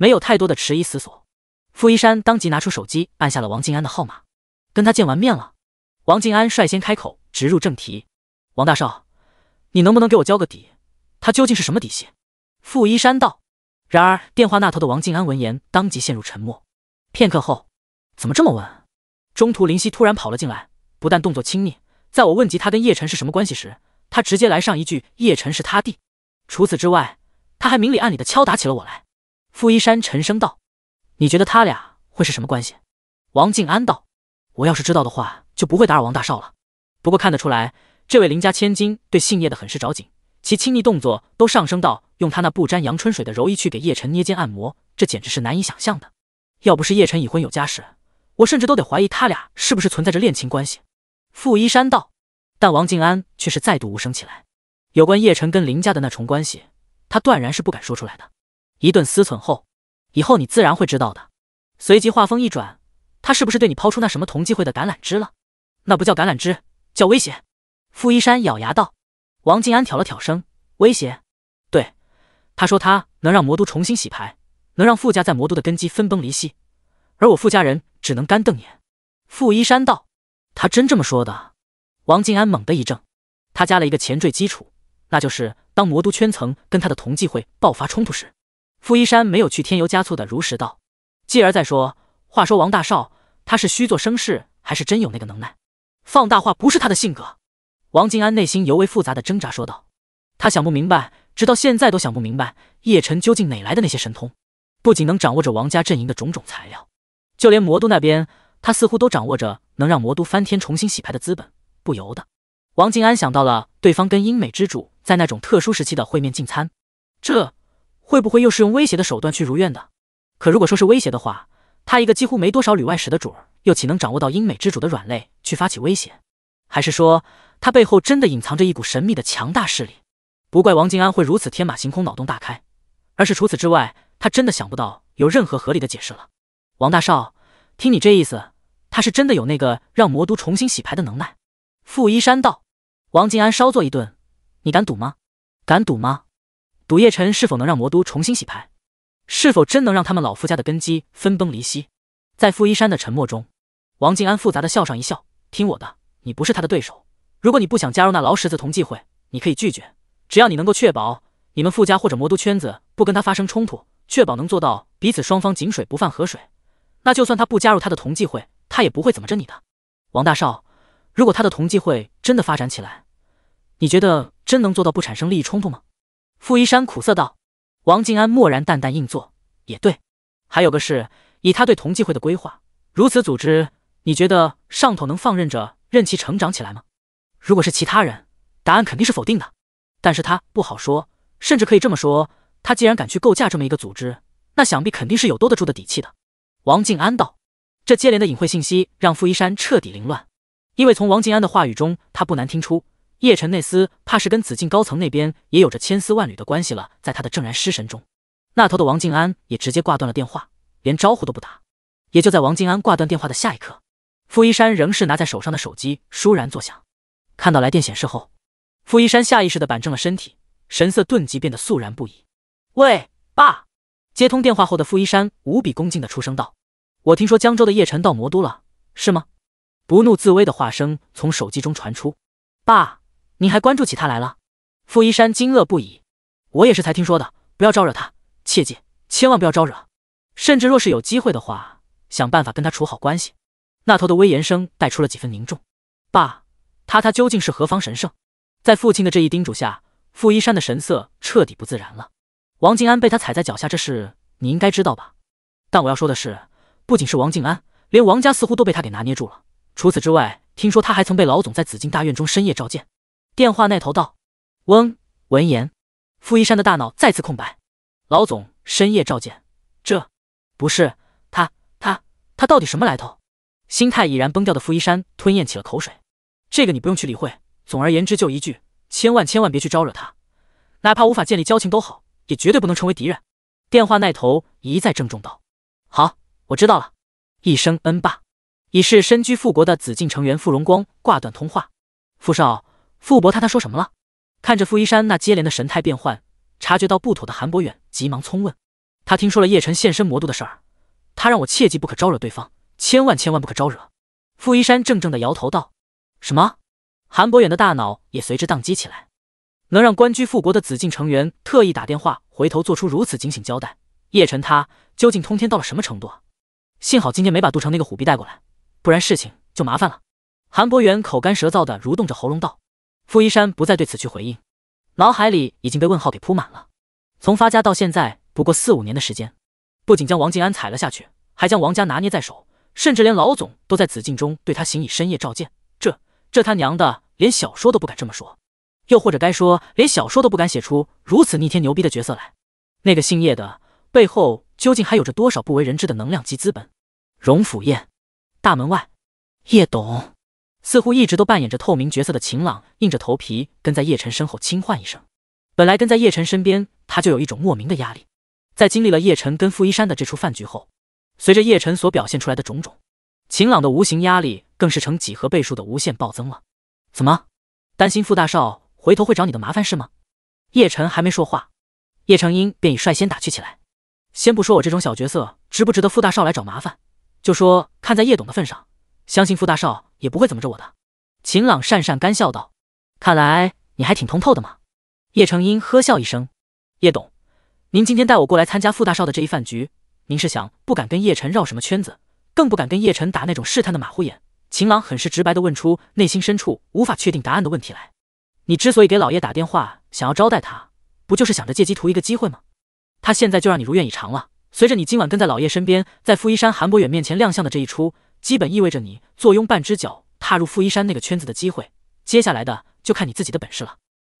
没有太多的迟疑思索，傅一山当即拿出手机，按下了王静安的号码，跟他见完面了。王静安率先开口，直入正题：“王大少，你能不能给我交个底，他究竟是什么底细？”傅一山道。然而电话那头的王静安闻言，当即陷入沉默。片刻后，怎么这么问？中途林夕突然跑了进来，不但动作亲密，在我问及他跟叶晨是什么关系时，他直接来上一句：“叶晨是他弟。”除此之外，他还明里暗里的敲打起了我来。傅一山沉声道：“你觉得他俩会是什么关系？”王静安道：“我要是知道的话，就不会打扰王大少了。不过看得出来，这位林家千金对姓叶的很是着紧，其亲昵动作都上升到用他那不沾阳春水的柔意去给叶晨捏肩按摩，这简直是难以想象的。要不是叶晨已婚有家室，我甚至都得怀疑他俩是不是存在着恋情关系。”傅一山道，但王静安却是再度无声起来。有关叶晨跟林家的那重关系，他断然是不敢说出来的。一顿思忖后，以后你自然会知道的。随即话锋一转，他是不是对你抛出那什么同济会的橄榄枝了？那不叫橄榄枝，叫威胁。傅一山咬牙道。王静安挑了挑声，威胁？对，他说他能让魔都重新洗牌，能让傅家在魔都的根基分崩离析，而我傅家人只能干瞪眼。傅一山道，他真这么说的？王静安猛地一怔，他加了一个前缀基础，那就是当魔都圈层跟他的同济会爆发冲突时。傅一山没有去添油加醋的如实道，继而再说。话说王大少，他是虚做声势，还是真有那个能耐？放大话不是他的性格。王静安内心尤为复杂的挣扎说道，他想不明白，直到现在都想不明白，叶晨究竟哪来的那些神通？不仅能掌握着王家阵营的种种材料，就连魔都那边，他似乎都掌握着能让魔都翻天重新洗牌的资本。不由得，王静安想到了对方跟英美之主在那种特殊时期的会面进餐，这。会不会又是用威胁的手段去如愿的？可如果说是威胁的话，他一个几乎没多少旅外史的主儿，又岂能掌握到英美之主的软肋去发起威胁？还是说他背后真的隐藏着一股神秘的强大势力？不怪王静安会如此天马行空、脑洞大开，而是除此之外，他真的想不到有任何合理的解释了。王大少，听你这意思，他是真的有那个让魔都重新洗牌的能耐？傅一山道。王静安稍作一顿：“你敢赌吗？敢赌吗？”赌叶辰是否能让魔都重新洗牌，是否真能让他们老傅家的根基分崩离析？在傅一山的沉默中，王静安复杂的笑上一笑：“听我的，你不是他的对手。如果你不想加入那老十字同济会，你可以拒绝。只要你能够确保你们傅家或者魔都圈子不跟他发生冲突，确保能做到彼此双方井水不犯河水，那就算他不加入他的同济会，他也不会怎么着你的。”王大少，如果他的同济会真的发展起来，你觉得真能做到不产生利益冲突吗？傅一山苦涩道：“王静安默然淡淡应作：“也对。还有个事，以他对同济会的规划，如此组织，你觉得上头能放任着任其成长起来吗？如果是其他人，答案肯定是否定的。但是他不好说，甚至可以这么说，他既然敢去构架这么一个组织，那想必肯定是有多得住的底气的。”王静安道：“这接连的隐晦信息让傅一山彻底凌乱，因为从王静安的话语中，他不难听出。”叶辰那厮怕是跟紫禁高层那边也有着千丝万缕的关系了。在他的正然失神中，那头的王静安也直接挂断了电话，连招呼都不打。也就在王静安挂断电话的下一刻，傅一山仍是拿在手上的手机倏然作响。看到来电显示后，傅一山下意识的板正了身体，神色顿即变得肃然不已。喂，爸。接通电话后的傅一山无比恭敬的出声道：“我听说江州的叶辰到魔都了，是吗？”不怒自威的话声从手机中传出，爸。您还关注起他来了？傅一山惊愕不已。我也是才听说的，不要招惹他，切记，千万不要招惹。甚至若是有机会的话，想办法跟他处好关系。那头的威严声带出了几分凝重。爸，他他究竟是何方神圣？在父亲的这一叮嘱下，傅一山的神色彻底不自然了。王静安被他踩在脚下，这事你应该知道吧？但我要说的是，不仅是王静安，连王家似乎都被他给拿捏住了。除此之外，听说他还曾被老总在紫禁大院中深夜召见。电话那头道：“嗡。”闻言，傅一山的大脑再次空白。老总深夜召见，这，不是他，他，他到底什么来头？心态已然崩掉的傅一山吞咽起了口水。这个你不用去理会。总而言之，就一句，千万千万别去招惹他，哪怕无法建立交情都好，也绝对不能成为敌人。电话那头一再郑重道：“好，我知道了。”一声恩霸，已是身居富国的紫禁成员傅荣光挂断通话。傅少。傅伯他他说什么了？看着傅一山那接连的神态变换，察觉到不妥的韩博远急忙匆问：“他听说了叶晨现身魔都的事儿，他让我切记不可招惹对方，千万千万不可招惹。”傅一山怔怔的摇头道：“什么？”韩博远的大脑也随之宕机起来。能让官居富国的紫禁成员特意打电话回头做出如此警醒交代，叶晨他究竟通天到了什么程度啊？幸好今天没把杜城那个虎逼带过来，不然事情就麻烦了。韩博远口干舌燥的蠕动着喉咙道。傅一山不再对此去回应，脑海里已经被问号给铺满了。从发家到现在不过四五年的时间，不仅将王静安踩了下去，还将王家拿捏在手，甚至连老总都在紫禁中对他行以深夜召见。这这他娘的，连小说都不敢这么说，又或者该说，连小说都不敢写出如此逆天牛逼的角色来。那个姓叶的背后究竟还有着多少不为人知的能量及资本？荣府宴大门外，叶董。似乎一直都扮演着透明角色的秦朗，硬着头皮跟在叶晨身后轻唤一声。本来跟在叶晨身边，他就有一种莫名的压力。在经历了叶晨跟傅一山的这出饭局后，随着叶晨所表现出来的种种，秦朗的无形压力更是成几何倍数的无限暴增了。怎么，担心傅大少回头会找你的麻烦是吗？叶晨还没说话，叶成英便已率先打趣起来。先不说我这种小角色值不值得傅大少来找麻烦，就说看在叶董的份上，相信傅大少。也不会怎么着我的，秦朗讪讪干笑道：“看来你还挺通透的嘛。”叶成英呵笑一声：“叶董，您今天带我过来参加傅大少的这一饭局，您是想不敢跟叶晨绕什么圈子，更不敢跟叶晨打那种试探的马虎眼。”秦朗很是直白的问出内心深处无法确定答案的问题来：“你之所以给老叶打电话，想要招待他，不就是想着借机图一个机会吗？他现在就让你如愿以偿了。随着你今晚跟在老叶身边，在傅一山、韩博远面前亮相的这一出。”基本意味着你坐拥半只脚踏入傅一山那个圈子的机会。接下来的就看你自己的本事了。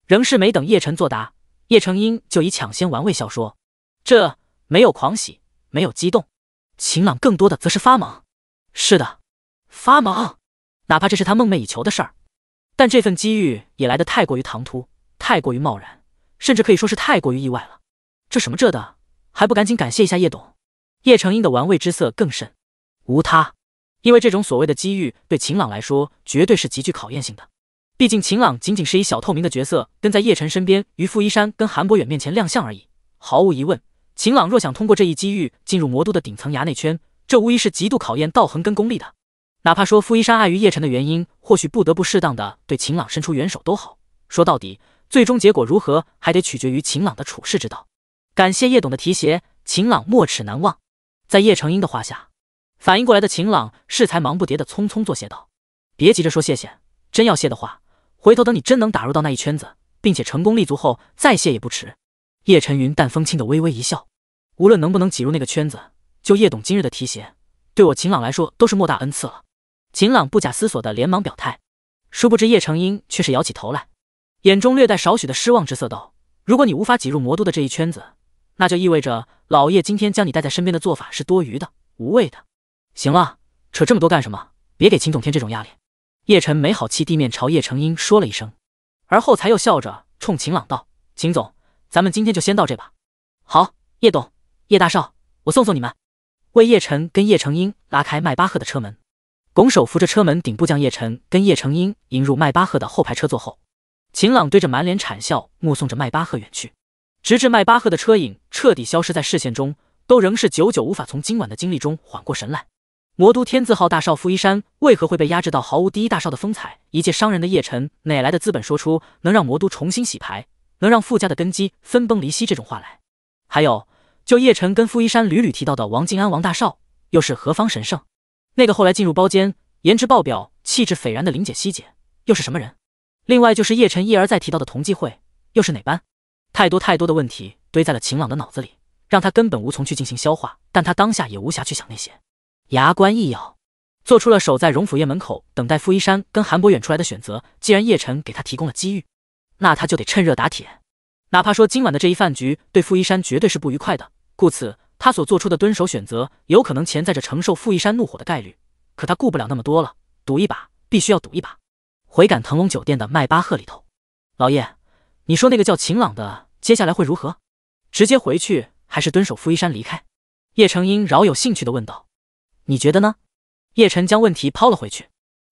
仍是没等叶晨作答，叶成英就已抢先玩味笑说：“这没有狂喜，没有激动，秦朗更多的则是发懵。是的，发懵。哪怕这是他梦寐以求的事儿，但这份机遇也来得太过于唐突，太过于贸然，甚至可以说是太过于意外了。这什么这的，还不赶紧感谢一下叶董？”叶成英的玩味之色更甚，无他。因为这种所谓的机遇，对秦朗来说绝对是极具考验性的。毕竟秦朗仅仅是以小透明的角色跟在叶晨身边，于傅一山跟韩博远面前亮相而已。毫无疑问，秦朗若想通过这一机遇进入魔都的顶层衙内圈，这无疑是极度考验道恒跟功力的。哪怕说傅一山碍于叶晨的原因，或许不得不适当的对秦朗伸出援手都好。说到底，最终结果如何，还得取决于秦朗的处世之道。感谢叶董的提携，秦朗没齿难忘。在叶成英的话下。反应过来的秦朗，适才忙不迭的匆匆作谢道：“别急着说谢谢，真要谢的话，回头等你真能打入到那一圈子，并且成功立足后，再谢也不迟。”叶晨云淡风轻的微微一笑：“无论能不能挤入那个圈子，就叶董今日的提携，对我秦朗来说都是莫大恩赐了。”秦朗不假思索的连忙表态，殊不知叶成英却是摇起头来，眼中略带少许的失望之色道：“如果你无法挤入魔都的这一圈子，那就意味着老叶今天将你带在身边的做法是多余的、无谓的。”行了，扯这么多干什么？别给秦总添这种压力。叶晨没好气地面朝叶成英说了一声，而后才又笑着冲秦朗道：“秦总，咱们今天就先到这吧。”好，叶董、叶大少，我送送你们。为叶晨跟叶成英拉开迈巴赫的车门，拱手扶着车门顶部，将叶晨跟叶成英迎入迈巴赫的后排车座后，秦朗对着满脸谄笑，目送着迈巴赫远去，直至迈巴赫的车影彻底消失在视线中，都仍是久久无法从今晚的经历中缓过神来。魔都天字号大少傅一山为何会被压制到毫无第一大少的风采？一介商人的叶晨哪来的资本说出能让魔都重新洗牌、能让傅家的根基分崩离析这种话来？还有，就叶晨跟傅一山屡屡提到的王静安、王大少，又是何方神圣？那个后来进入包间、颜值爆表、气质斐然的林姐、西姐，又是什么人？另外，就是叶晨一而再提到的同济会，又是哪般？太多太多的问题堆在了秦朗的脑子里，让他根本无从去进行消化。但他当下也无暇去想那些。牙关一咬，做出了守在荣府宴门口等待傅一山跟韩博远出来的选择。既然叶晨给他提供了机遇，那他就得趁热打铁。哪怕说今晚的这一饭局对傅一山绝对是不愉快的，故此他所做出的蹲守选择，有可能潜在着承受傅一山怒火的概率。可他顾不了那么多了，赌一把，必须要赌一把。回赶腾龙酒店的迈巴赫里头，老叶，你说那个叫秦朗的接下来会如何？直接回去还是蹲守傅一山离开？叶成英饶有兴趣的问道。你觉得呢？叶晨将问题抛了回去。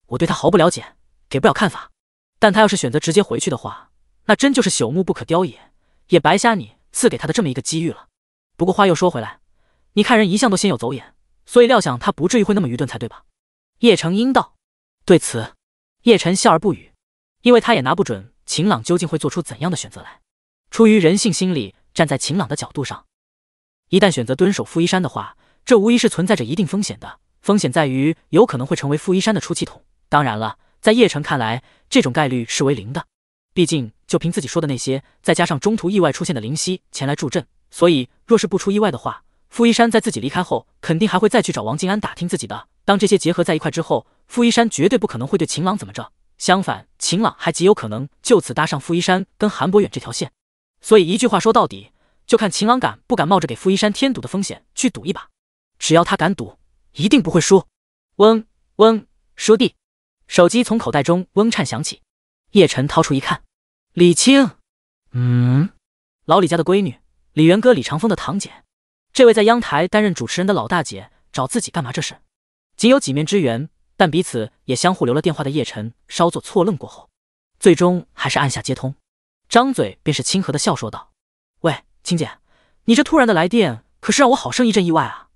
我对他毫不了解，给不了看法。但他要是选择直接回去的话，那真就是朽木不可雕也，也白瞎你赐给他的这么一个机遇了。不过话又说回来，你看人一向都先有走眼，所以料想他不至于会那么愚钝才对吧？叶承英道。对此，叶晨笑而不语，因为他也拿不准秦朗究竟会做出怎样的选择来。出于人性心理，站在秦朗的角度上，一旦选择蹲守傅一山的话。这无疑是存在着一定风险的，风险在于有可能会成为傅一山的出气筒。当然了，在叶城看来，这种概率是为零的。毕竟就凭自己说的那些，再加上中途意外出现的灵犀前来助阵，所以若是不出意外的话，傅一山在自己离开后，肯定还会再去找王静安打听自己的。当这些结合在一块之后，傅一山绝对不可能会对秦朗怎么着。相反，秦朗还极有可能就此搭上傅一山跟韩博远这条线。所以一句话说到底，就看秦朗敢不敢冒着给傅一山添堵的风险去赌一把。只要他敢赌，一定不会输。嗡嗡，叔弟，手机从口袋中嗡颤响起。叶晨掏出一看，李青，嗯，老李家的闺女，李元哥、李长风的堂姐。这位在央台担任主持人的老大姐找自己干嘛？这是？仅有几面之缘，但彼此也相互留了电话的叶晨，稍作错愣过后，最终还是按下接通，张嘴便是亲和的笑说道：“喂，青姐，你这突然的来电可是让我好生一阵意外啊。”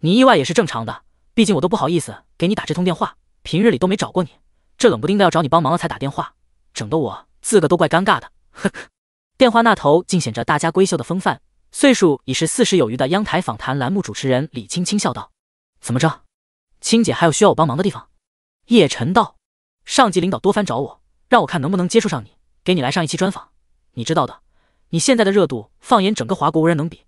你意外也是正常的，毕竟我都不好意思给你打这通电话，平日里都没找过你，这冷不丁的要找你帮忙了才打电话，整得我自个都怪尴尬的。呵呵，电话那头尽显着大家闺秀的风范，岁数已是四十有余的央台访谈栏目主持人李青青笑道：“怎么着，青姐还有需要我帮忙的地方？”叶晨道：“上级领导多番找我，让我看能不能接触上你，给你来上一期专访。你知道的，你现在的热度放眼整个华国无人能比，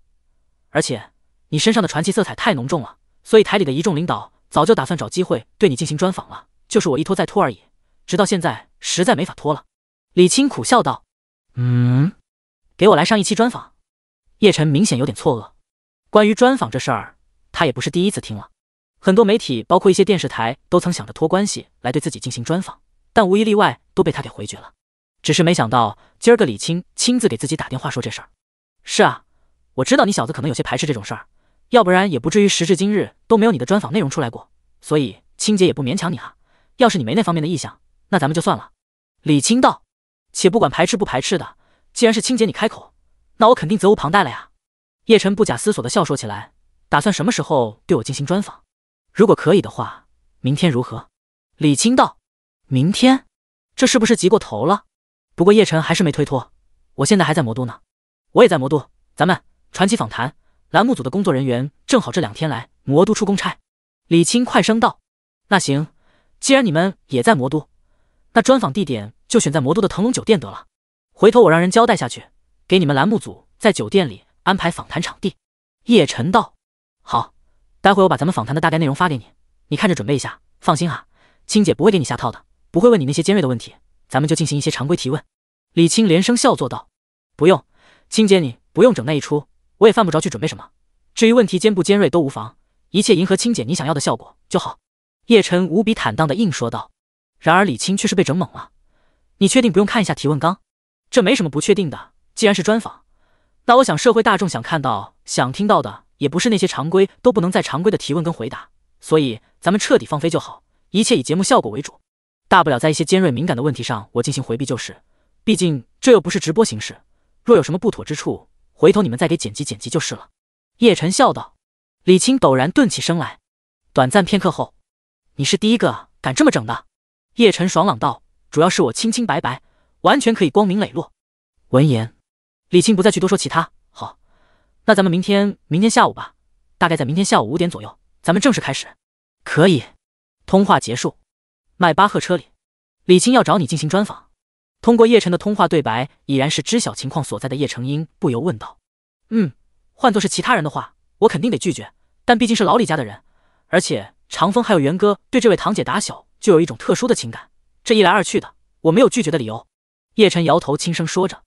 而且……”你身上的传奇色彩太浓重了，所以台里的一众领导早就打算找机会对你进行专访了，就是我一拖再拖而已，直到现在实在没法拖了。李青苦笑道：“嗯，给我来上一期专访。”叶晨明显有点错愕。关于专访这事儿，他也不是第一次听了，很多媒体，包括一些电视台，都曾想着托关系来对自己进行专访，但无一例外都被他给回绝了。只是没想到今儿个李青亲自给自己打电话说这事儿。是啊，我知道你小子可能有些排斥这种事儿。要不然也不至于时至今日都没有你的专访内容出来过。所以青姐也不勉强你啊。要是你没那方面的意向，那咱们就算了。李青道：“且不管排斥不排斥的，既然是青姐你开口，那我肯定责无旁贷了呀。”叶晨不假思索的笑说起来：“打算什么时候对我进行专访？如果可以的话，明天如何？”李青道：“明天？这是不是急过头了？”不过叶晨还是没推脱：“我现在还在魔都呢，我也在魔都，咱们传奇访谈。”栏目组的工作人员正好这两天来魔都出公差，李青快声道：“那行，既然你们也在魔都，那专访地点就选在魔都的腾龙酒店得了。回头我让人交代下去，给你们栏目组在酒店里安排访谈场地。”叶晨道：“好，待会我把咱们访谈的大概内容发给你，你看着准备一下。放心哈，青姐不会给你下套的，不会问你那些尖锐的问题，咱们就进行一些常规提问。”李青连声笑作道：“不用，青姐你不用整那一出。”我也犯不着去准备什么，至于问题尖不尖锐都无妨，一切迎合清姐你想要的效果就好。叶晨无比坦荡的应说道。然而李青却是被整懵了，你确定不用看一下提问纲？这没什么不确定的，既然是专访，那我想社会大众想看到、想听到的，也不是那些常规都不能再常规的提问跟回答，所以咱们彻底放飞就好，一切以节目效果为主。大不了在一些尖锐敏感的问题上，我进行回避就是，毕竟这又不是直播形式，若有什么不妥之处。回头你们再给剪辑剪辑就是了，叶晨笑道。李青陡然顿起声来，短暂片刻后，你是第一个敢这么整的。叶晨爽朗道：“主要是我清清白白，完全可以光明磊落。”闻言，李青不再去多说其他。好，那咱们明天明天下午吧，大概在明天下午五点左右，咱们正式开始。可以。通话结束。迈巴赫车里，李青要找你进行专访。通过叶晨的通话对白，已然是知晓情况所在的叶成英不由问道：“嗯，换作是其他人的话，我肯定得拒绝。但毕竟是老李家的人，而且长风还有元哥对这位堂姐打小就有一种特殊的情感，这一来二去的，我没有拒绝的理由。”叶晨摇头，轻声说着：“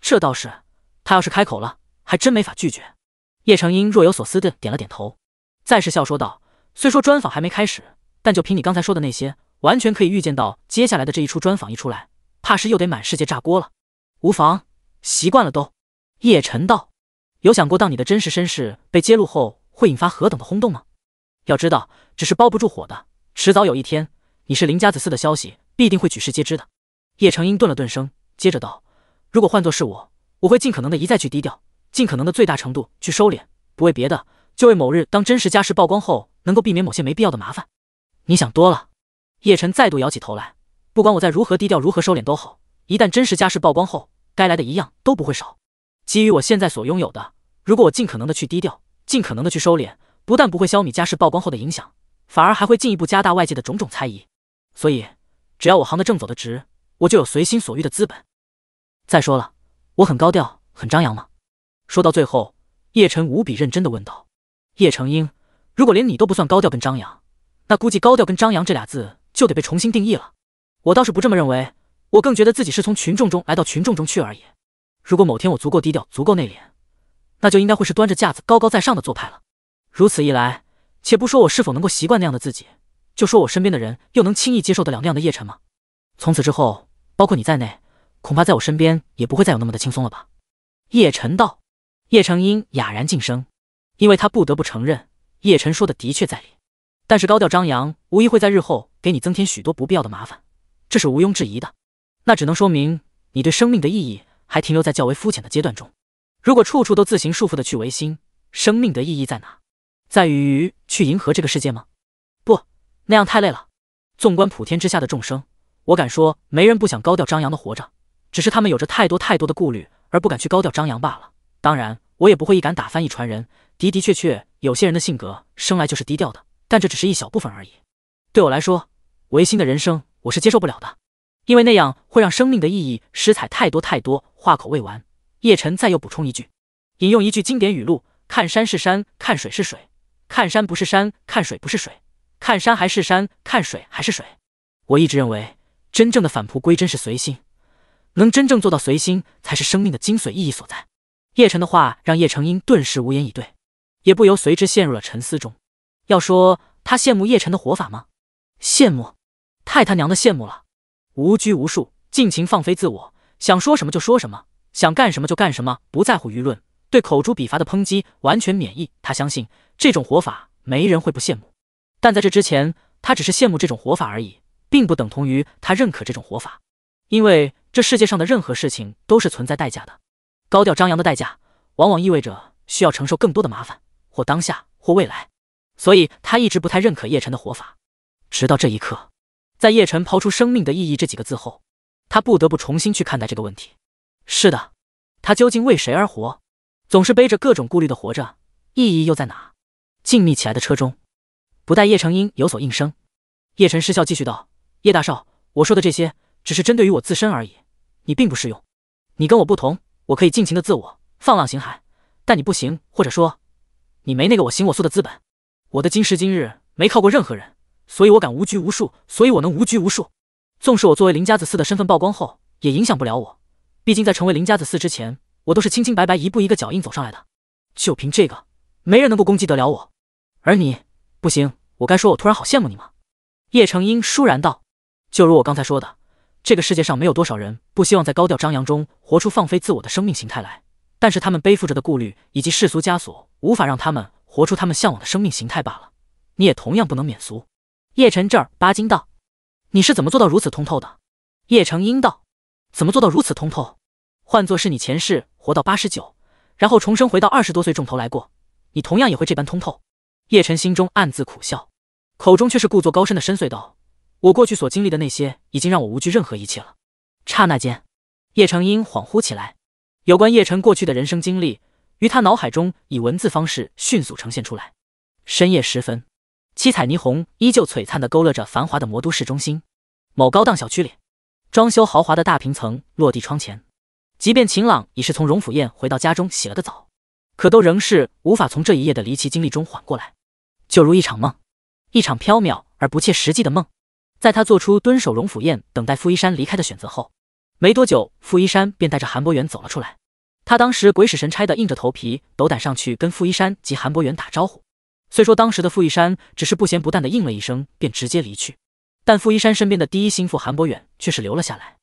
这倒是，他要是开口了，还真没法拒绝。”叶成英若有所思的点了点头，再是笑说道：“虽说专访还没开始，但就凭你刚才说的那些，完全可以预见到接下来的这一出专访一出来。”怕是又得满世界炸锅了，无妨，习惯了都。叶晨道：“有想过当你的真实身世被揭露后，会引发何等的轰动吗？要知道，只是包不住火的，迟早有一天，你是林家子嗣的消息必定会举世皆知的。”叶承英顿了顿声，接着道：“如果换作是我，我会尽可能的一再去低调，尽可能的最大程度去收敛，不为别的，就为某日当真实家世曝光后，能够避免某些没必要的麻烦。”你想多了，叶晨再度摇起头来。不管我在如何低调，如何收敛都好，一旦真实家世曝光后，该来的一样都不会少。基于我现在所拥有的，如果我尽可能的去低调，尽可能的去收敛，不但不会消弭家世曝光后的影响，反而还会进一步加大外界的种种猜疑。所以，只要我行得正走得直，我就有随心所欲的资本。再说了，我很高调很张扬吗？说到最后，叶晨无比认真的问道：“叶成英，如果连你都不算高调跟张扬，那估计高调跟张扬这俩字就得被重新定义了。”我倒是不这么认为，我更觉得自己是从群众中来到群众中去而已。如果某天我足够低调、足够内敛，那就应该会是端着架子、高高在上的做派了。如此一来，且不说我是否能够习惯那样的自己，就说我身边的人又能轻易接受得了那样的叶辰吗？从此之后，包括你在内，恐怕在我身边也不会再有那么的轻松了吧？叶晨道。叶成英哑然噤声，因为他不得不承认，叶晨说的的确在理。但是高调张扬无疑会在日后给你增添许多不必要的麻烦。这是毋庸置疑的，那只能说明你对生命的意义还停留在较为肤浅的阶段中。如果处处都自行束缚的去唯心，生命的意义在哪？在于去迎合这个世界吗？不，那样太累了。纵观普天之下的众生，我敢说没人不想高调张扬的活着，只是他们有着太多太多的顾虑而不敢去高调张扬罢了。当然，我也不会一杆打翻一船人。的的确确，有些人的性格生来就是低调的，但这只是一小部分而已。对我来说，唯心的人生。我是接受不了的，因为那样会让生命的意义失彩太多太多。话口未完，叶晨再又补充一句，引用一句经典语录：“看山是山，看水是水；看山不是山，看水不是水；看山还是山，看水还是水。”我一直认为，真正的返璞归真是随心，能真正做到随心，才是生命的精髓意义所在。叶晨的话让叶成英顿时无言以对，也不由随之陷入了沉思中。要说他羡慕叶晨的活法吗？羡慕。太他娘的羡慕了！无拘无束，尽情放飞自我，想说什么就说什么，想干什么就干什么，不在乎舆论，对口诛笔伐的抨击完全免疫。他相信这种活法，没人会不羡慕。但在这之前，他只是羡慕这种活法而已，并不等同于他认可这种活法。因为这世界上的任何事情都是存在代价的，高调张扬的代价，往往意味着需要承受更多的麻烦，或当下，或未来。所以他一直不太认可叶晨的活法，直到这一刻。在叶晨抛出“生命的意义”这几个字后，他不得不重新去看待这个问题。是的，他究竟为谁而活？总是背着各种顾虑的活着，意义又在哪？静谧起来的车中，不待叶成英有所应声，叶晨失笑继续道：“叶大少，我说的这些只是针对于我自身而已，你并不适用。你跟我不同，我可以尽情的自我放浪形骸，但你不行，或者说，你没那个我行我素的资本。我的今时今日，没靠过任何人。”所以我敢无拘无束，所以我能无拘无束。纵使我作为林家子嗣的身份曝光后，也影响不了我。毕竟在成为林家子嗣之前，我都是清清白白，一步一个脚印走上来的。就凭这个，没人能够攻击得了我。而你不行。我该说我突然好羡慕你吗？叶承英倏然道：“就如我刚才说的，这个世界上没有多少人不希望在高调张扬中活出放飞自我的生命形态来，但是他们背负着的顾虑以及世俗枷锁，无法让他们活出他们向往的生命形态罢了。你也同样不能免俗。”叶晨这儿八金道：“你是怎么做到如此通透的？”叶成英道：“怎么做到如此通透？换做是你前世活到八十九，然后重生回到二十多岁重头来过，你同样也会这般通透。”叶晨心中暗自苦笑，口中却是故作高深的深邃道：“我过去所经历的那些，已经让我无惧任何一切了。”刹那间，叶成英恍惚起来，有关叶晨过去的人生经历，于他脑海中以文字方式迅速呈现出来。深夜时分。七彩霓虹依旧璀璨地勾勒着繁华的魔都市中心。某高档小区里，装修豪华的大平层落地窗前，即便秦朗已是从荣府宴回到家中洗了个澡，可都仍是无法从这一夜的离奇经历中缓过来。就如一场梦，一场飘渺而不切实际的梦。在他做出蹲守荣府宴，等待傅一山离开的选择后，没多久，傅一山便带着韩博远走了出来。他当时鬼使神差的硬着头皮，斗胆上去跟傅一山及韩博远打招呼。虽说当时的傅一山只是不咸不淡的应了一声，便直接离去，但傅一山身边的第一心腹韩博远却是留了下来，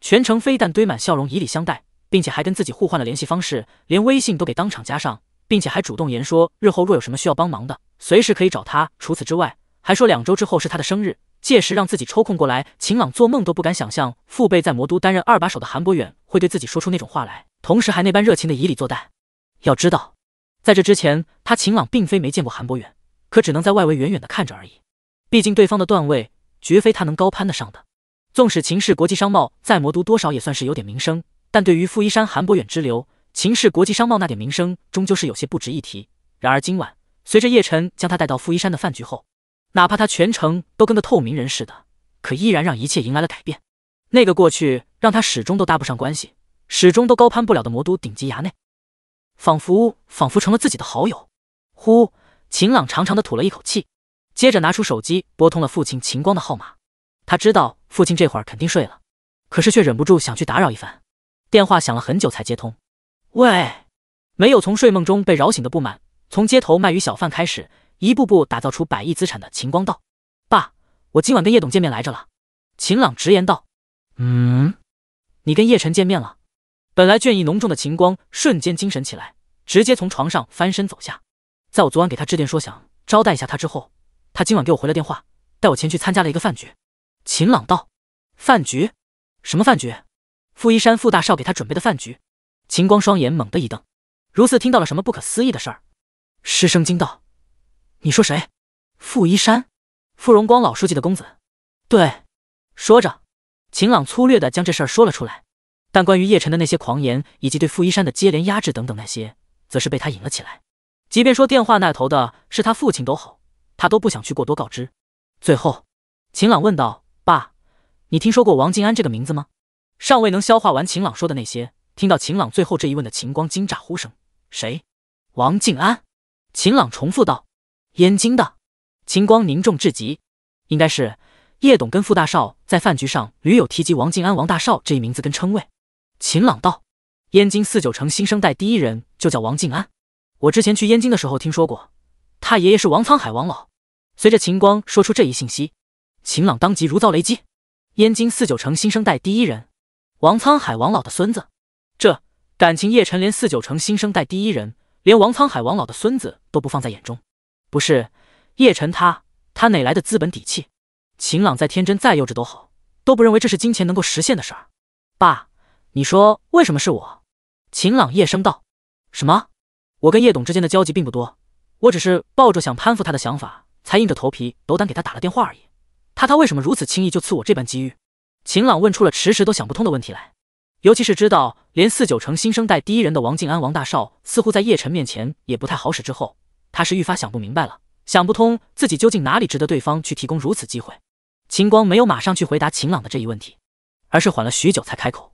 全程非但堆满笑容以礼相待，并且还跟自己互换了联系方式，连微信都给当场加上，并且还主动言说日后若有什么需要帮忙的，随时可以找他。除此之外，还说两周之后是他的生日，届时让自己抽空过来。秦朗做梦都不敢想象，父辈在魔都担任二把手的韩博远会对自己说出那种话来，同时还那般热情的以礼作待。要知道。在这之前，他秦朗并非没见过韩博远，可只能在外围远远的看着而已。毕竟对方的段位绝非他能高攀得上的。纵使秦氏国际商贸在魔都多少也算是有点名声，但对于傅一山、韩博远之流，秦氏国际商贸那点名声终究是有些不值一提。然而今晚，随着叶晨将他带到傅一山的饭局后，哪怕他全程都跟个透明人似的，可依然让一切迎来了改变。那个过去让他始终都搭不上关系、始终都高攀不了的魔都顶级衙内。仿佛仿佛成了自己的好友，呼，秦朗长长的吐了一口气，接着拿出手机拨通了父亲秦光的号码。他知道父亲这会儿肯定睡了，可是却忍不住想去打扰一番。电话响了很久才接通，喂，没有从睡梦中被扰醒的不满，从街头卖鱼小贩开始，一步步打造出百亿资产的秦光道，爸，我今晚跟叶董见面来着了。秦朗直言道，嗯，你跟叶晨见面了。本来倦意浓重的秦光瞬间精神起来，直接从床上翻身走下。在我昨晚给他致电说想招待一下他之后，他今晚给我回了电话，带我前去参加了一个饭局。秦朗道：“饭局？什么饭局？傅一山，傅大少给他准备的饭局？”秦光双眼猛地一瞪，如似听到了什么不可思议的事儿，失声惊道：“你说谁？傅一山，傅荣光老书记的公子？”对，说着，秦朗粗略的将这事儿说了出来。但关于叶晨的那些狂言，以及对傅一山的接连压制等等那些，则是被他引了起来。即便说电话那头的是他父亲都好，他都不想去过多告知。最后，秦朗问道：“爸，你听说过王静安这个名字吗？”尚未能消化完秦朗说的那些，听到秦朗最后这一问的秦光惊乍呼声：“谁？王静安？”秦朗重复道：“燕京的。”秦光凝重至极：“应该是叶董跟傅大少在饭局上屡有提及王静安、王大少这一名字跟称谓。”秦朗道：“燕京四九城新生代第一人就叫王静安，我之前去燕京的时候听说过，他爷爷是王沧海王老。”随着秦光说出这一信息，秦朗当即如遭雷击。燕京四九城新生代第一人，王沧海王老的孙子，这感情叶晨连四九城新生代第一人，连王沧海王老的孙子都不放在眼中。不是叶晨他他哪来的资本底气？秦朗再天真再幼稚都好，都不认为这是金钱能够实现的事儿。爸。你说为什么是我？秦朗夜声道：“什么？我跟叶董之间的交集并不多，我只是抱着想攀附他的想法，才硬着头皮斗胆给他打了电话而已。他他为什么如此轻易就赐我这般机遇？”秦朗问出了迟迟都想不通的问题来。尤其是知道连四九城新生代第一人的王静安王大少，似乎在叶晨面前也不太好使之后，他是愈发想不明白了，想不通自己究竟哪里值得对方去提供如此机会。秦光没有马上去回答秦朗的这一问题，而是缓了许久才开口。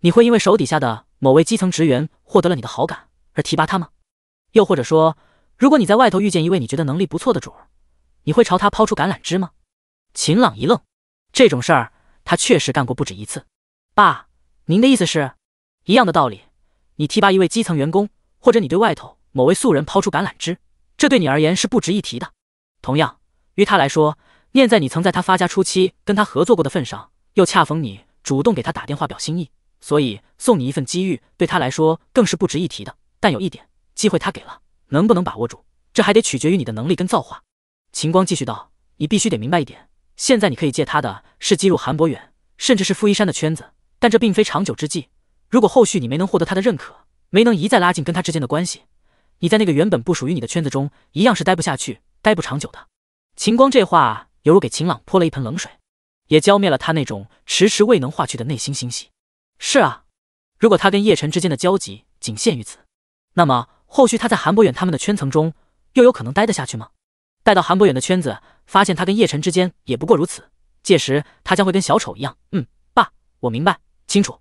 你会因为手底下的某位基层职员获得了你的好感而提拔他吗？又或者说，如果你在外头遇见一位你觉得能力不错的主儿，你会朝他抛出橄榄枝吗？秦朗一愣，这种事儿他确实干过不止一次。爸，您的意思是，一样的道理，你提拔一位基层员工，或者你对外头某位素人抛出橄榄枝，这对你而言是不值一提的。同样，于他来说，念在你曾在他发家初期跟他合作过的份上，又恰逢你主动给他打电话表心意。所以送你一份机遇，对他来说更是不值一提的。但有一点，机会他给了，能不能把握住，这还得取决于你的能力跟造化。秦光继续道：“你必须得明白一点，现在你可以借他的是进入韩博远，甚至是傅一山的圈子，但这并非长久之计。如果后续你没能获得他的认可，没能一再拉近跟他之间的关系，你在那个原本不属于你的圈子中，一样是待不下去、待不长久的。”秦光这话犹如给秦朗泼了一盆冷水，也浇灭了他那种迟迟未能化去的内心欣喜。是啊，如果他跟叶晨之间的交集仅限于此，那么后续他在韩博远他们的圈层中又有可能待得下去吗？待到韩博远的圈子，发现他跟叶晨之间也不过如此，届时他将会跟小丑一样。嗯，爸，我明白清楚。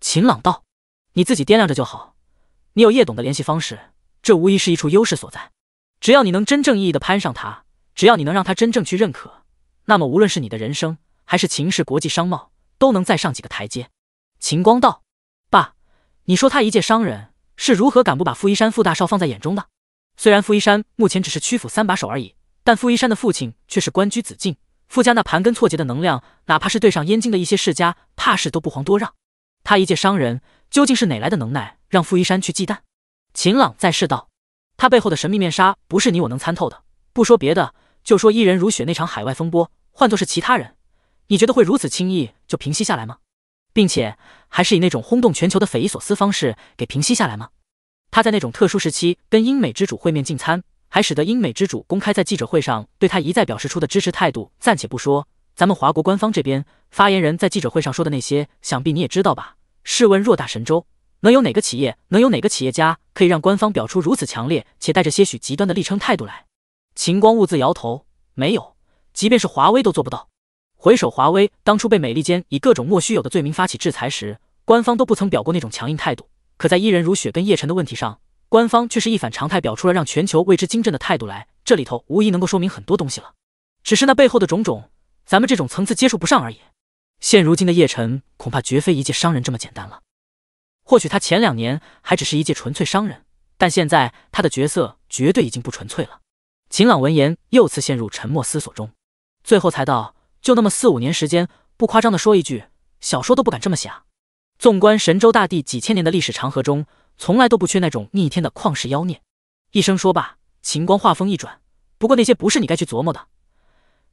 秦朗道：“你自己掂量着就好。你有叶董的联系方式，这无疑是一处优势所在。只要你能真正意义的攀上他，只要你能让他真正去认可，那么无论是你的人生，还是秦氏国际商贸，都能再上几个台阶。”秦光道：“爸，你说他一介商人是如何敢不把傅一山傅大少放在眼中的？虽然傅一山目前只是曲阜三把手而已，但傅一山的父亲却是官居子敬，傅家那盘根错节的能量，哪怕是对上燕京的一些世家，怕是都不遑多让。他一介商人，究竟是哪来的能耐，让傅一山去忌惮？”秦朗再世道：“他背后的神秘面纱，不是你我能参透的。不说别的，就说伊人如雪那场海外风波，换作是其他人，你觉得会如此轻易就平息下来吗？”并且还是以那种轰动全球的匪夷所思方式给平息下来吗？他在那种特殊时期跟英美之主会面进餐，还使得英美之主公开在记者会上对他一再表示出的支持态度，暂且不说，咱们华国官方这边发言人在记者会上说的那些，想必你也知道吧？试问偌大神州，能有哪个企业，能有哪个企业家可以让官方表出如此强烈且带着些许极端的立称态度来？秦光兀自摇头，没有，即便是华为都做不到。回首华威当初被美利坚以各种莫须有的罪名发起制裁时，官方都不曾表过那种强硬态度。可在伊人如雪跟叶晨的问题上，官方却是一反常态，表出了让全球为之惊震的态度来。这里头无疑能够说明很多东西了。只是那背后的种种，咱们这种层次接触不上而已。现如今的叶晨，恐怕绝非一介商人这么简单了。或许他前两年还只是一介纯粹商人，但现在他的角色绝对已经不纯粹了。秦朗闻言，又次陷入沉默思索中，最后才道。就那么四五年时间，不夸张的说一句，小说都不敢这么写啊！纵观神州大地几千年的历史长河中，从来都不缺那种逆天的旷世妖孽。一声说罢，秦光话锋一转，不过那些不是你该去琢磨的，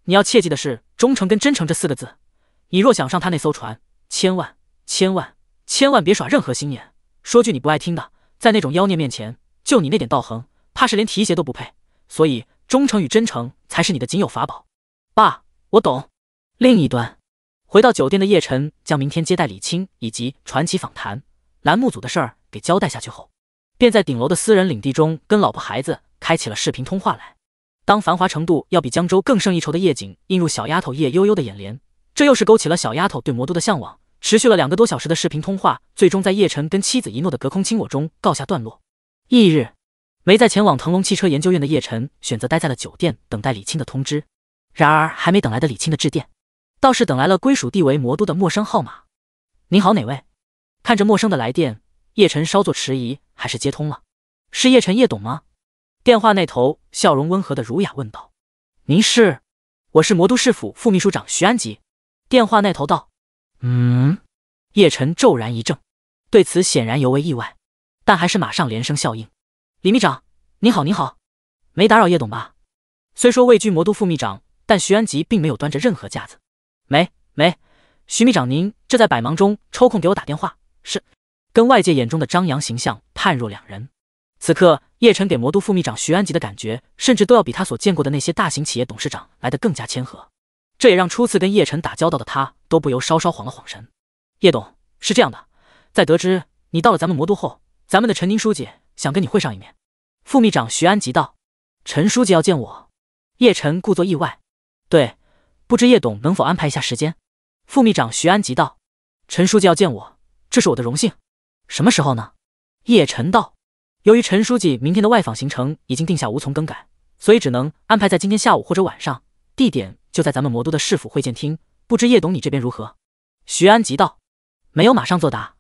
你要切记的是忠诚跟真诚这四个字。你若想上他那艘船，千万千万千万别耍任何心眼。说句你不爱听的，在那种妖孽面前，就你那点道行，怕是连提鞋都不配。所以忠诚与真诚才是你的仅有法宝。爸，我懂。另一端，回到酒店的叶晨将明天接待李青以及传奇访谈栏目组的事儿给交代下去后，便在顶楼的私人领地中跟老婆孩子开启了视频通话来。当繁华程度要比江州更胜一筹的夜景映入小丫头叶悠悠的眼帘，这又是勾起了小丫头对魔都的向往。持续了两个多小时的视频通话，最终在叶晨跟妻子一诺的隔空亲吻中告下段落。翌日，没再前往腾龙汽车研究院的叶晨选择待在了酒店等待李青的通知。然而还没等来的李青的致电。倒是等来了归属地为魔都的陌生号码，您好，哪位？看着陌生的来电，叶晨稍作迟疑，还是接通了。是叶晨叶董吗？电话那头笑容温和的儒雅问道：“您是？我是魔都市府副秘书长徐安吉。”电话那头道：“嗯。”叶晨骤然一怔，对此显然尤为意外，但还是马上连声笑应：“李秘长，您好您好，没打扰叶董吧？”虽说位居魔都副秘书长，但徐安吉并没有端着任何架子。没没，徐秘长，您这在百忙中抽空给我打电话，是跟外界眼中的张扬形象判若两人。此刻，叶晨给魔都副秘书长徐安吉的感觉，甚至都要比他所见过的那些大型企业董事长来得更加谦和。这也让初次跟叶晨打交道的他，都不由稍稍晃了晃神。叶董是这样的，在得知你到了咱们魔都后，咱们的陈宁书记想跟你会上一面。副秘书长徐安吉道：“陈书记要见我？”叶晨故作意外：“对。”不知叶董能否安排一下时间？副秘书长徐安吉道：“陈书记要见我，这是我的荣幸。什么时候呢？”叶晨道：“由于陈书记明天的外访行程已经定下，无从更改，所以只能安排在今天下午或者晚上。地点就在咱们魔都的市府会见厅。不知叶董你这边如何？”徐安吉道：“没有马上作答，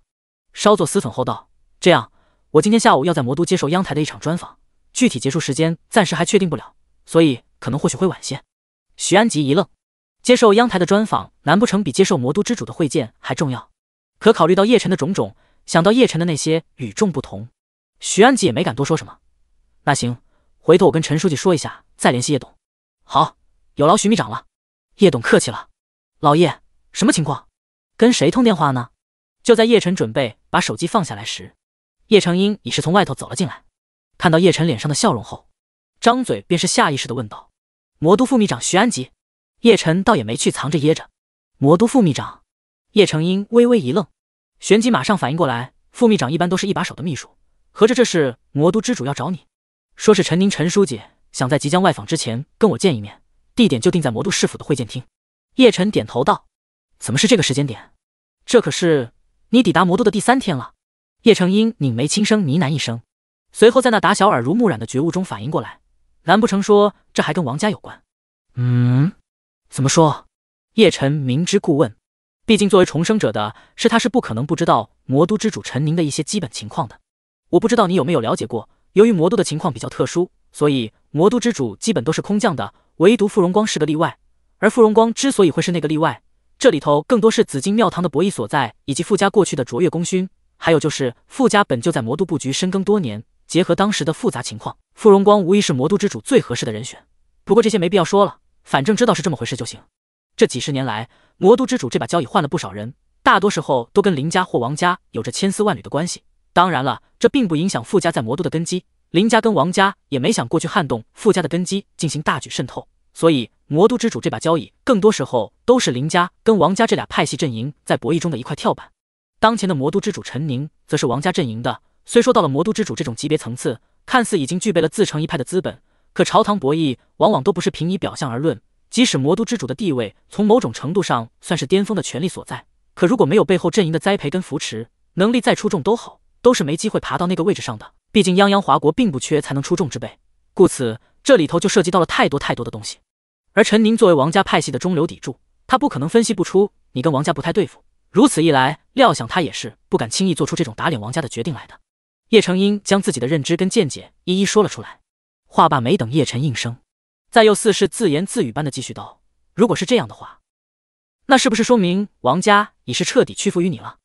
稍作思忖后道：‘这样，我今天下午要在魔都接受央台的一场专访，具体结束时间暂时还确定不了，所以可能或许会晚些。’”徐安吉一愣。接受央台的专访，难不成比接受魔都之主的会见还重要？可考虑到叶晨的种种，想到叶晨的那些与众不同，徐安吉也没敢多说什么。那行，回头我跟陈书记说一下，再联系叶董。好，有劳徐秘长了。叶董客气了。老叶，什么情况？跟谁通电话呢？就在叶晨准备把手机放下来时，叶成英已是从外头走了进来。看到叶晨脸上的笑容后，张嘴便是下意识的问道：“魔都副秘书长徐安吉。”叶辰倒也没去藏着掖着，魔都副秘长，叶成英微微一愣，旋即马上反应过来，副秘长一般都是一把手的秘书，合着这是魔都之主要找你，说是陈宁陈书记想在即将外访之前跟我见一面，地点就定在魔都市府的会见厅。叶晨点头道：“怎么是这个时间点？这可是你抵达魔都的第三天了。”叶成英拧眉轻声呢喃一声，随后在那打小耳濡目染的觉悟中反应过来，难不成说这还跟王家有关？嗯。怎么说？叶辰明知故问。毕竟作为重生者的是他，是不可能不知道魔都之主陈宁的一些基本情况的。我不知道你有没有了解过，由于魔都的情况比较特殊，所以魔都之主基本都是空降的，唯独傅荣光是个例外。而傅荣光之所以会是那个例外，这里头更多是紫金庙堂的博弈所在，以及傅家过去的卓越功勋，还有就是傅家本就在魔都布局深耕多年，结合当时的复杂情况，傅荣光无疑是魔都之主最合适的人选。不过这些没必要说了。反正知道是这么回事就行。这几十年来，魔都之主这把交椅换了不少人，大多时候都跟林家或王家有着千丝万缕的关系。当然了，这并不影响傅家在魔都的根基。林家跟王家也没想过去撼动傅家的根基，进行大举渗透。所以，魔都之主这把交椅，更多时候都是林家跟王家这俩派系阵营在博弈中的一块跳板。当前的魔都之主陈宁，则是王家阵营的。虽说到了魔都之主这种级别层次，看似已经具备了自成一派的资本。可朝堂博弈往往都不是凭你表象而论，即使魔都之主的地位从某种程度上算是巅峰的权力所在，可如果没有背后阵营的栽培跟扶持，能力再出众都好，都是没机会爬到那个位置上的。毕竟泱泱华国并不缺才能出众之辈，故此这里头就涉及到了太多太多的东西。而陈宁作为王家派系的中流砥柱，他不可能分析不出你跟王家不太对付。如此一来，料想他也是不敢轻易做出这种打脸王家的决定来的。叶成英将自己的认知跟见解一一说了出来。话罢，没等叶晨应声，再又似是自言自语般的继续道：“如果是这样的话，那是不是说明王家已是彻底屈服于你了？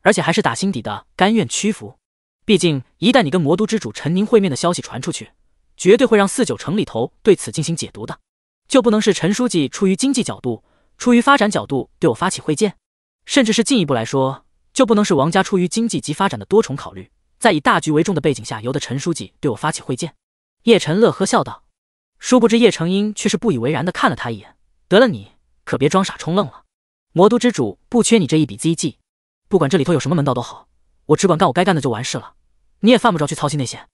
而且还是打心底的甘愿屈服？毕竟一旦你跟魔都之主陈宁会面的消息传出去，绝对会让四九城里头对此进行解读的。就不能是陈书记出于经济角度、出于发展角度对我发起会见？甚至是进一步来说，就不能是王家出于经济及发展的多重考虑，在以大局为重的背景下由得陈书记对我发起会见？”叶晨乐呵笑道：“殊不知，叶成英却是不以为然的看了他一眼。得了，你可别装傻充愣了。魔都之主不缺你这一笔资 g 不管这里头有什么门道都好，我只管干我该干的就完事了。你也犯不着去操心那些。”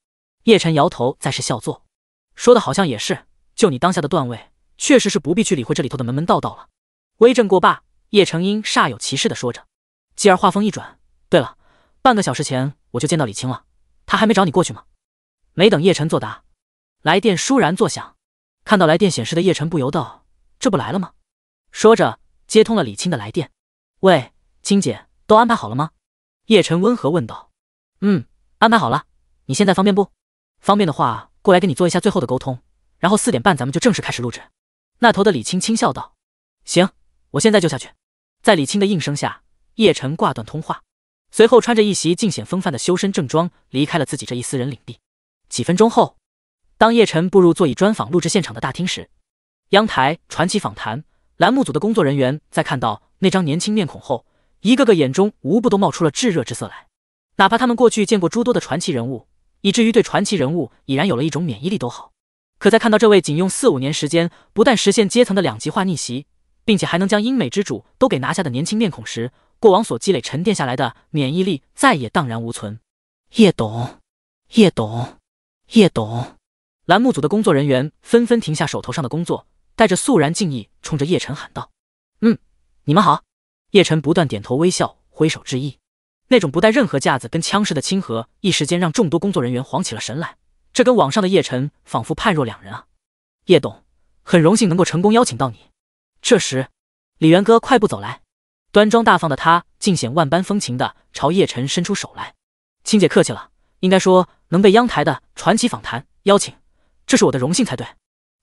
叶晨摇头，再是笑作：“说的好像也是，就你当下的段位，确实是不必去理会这里头的门门道道了。”威震过罢，叶成英煞有其事的说着，继而话锋一转：“对了，半个小时前我就见到李青了，他还没找你过去吗？”没等叶晨作答。来电倏然作响，看到来电显示的叶晨不由道：“这不来了吗？”说着接通了李青的来电。“喂，青姐，都安排好了吗？”叶晨温和问道。“嗯，安排好了。你现在方便不？方便的话，过来跟你做一下最后的沟通，然后四点半咱们就正式开始录制。”那头的李青轻笑道：“行，我现在就下去。”在李青的应声下，叶晨挂断通话，随后穿着一袭尽显风范的修身正装离开了自己这一私人领地。几分钟后。当叶晨步入座椅专访录制现场的大厅时，央台传奇访谈栏目组的工作人员在看到那张年轻面孔后，一个个眼中无不都冒出了炙热之色来。哪怕他们过去见过诸多的传奇人物，以至于对传奇人物已然有了一种免疫力都好，可在看到这位仅用四五年时间，不但实现阶层的两极化逆袭，并且还能将英美之主都给拿下的年轻面孔时，过往所积累沉淀下来的免疫力再也荡然无存。叶董，叶董，叶董。栏目组的工作人员纷纷停下手头上的工作，带着肃然敬意冲着叶晨喊道：“嗯，你们好。”叶晨不断点头微笑，挥手致意，那种不带任何架子跟腔式的亲和，一时间让众多工作人员晃起了神来。这跟网上的叶晨仿佛判若两人啊！叶董，很荣幸能够成功邀请到你。这时，李元哥快步走来，端庄大方的他尽显万般风情的朝叶晨伸出手来：“青姐客气了，应该说能被央台的传奇访谈邀请。”这是我的荣幸才对。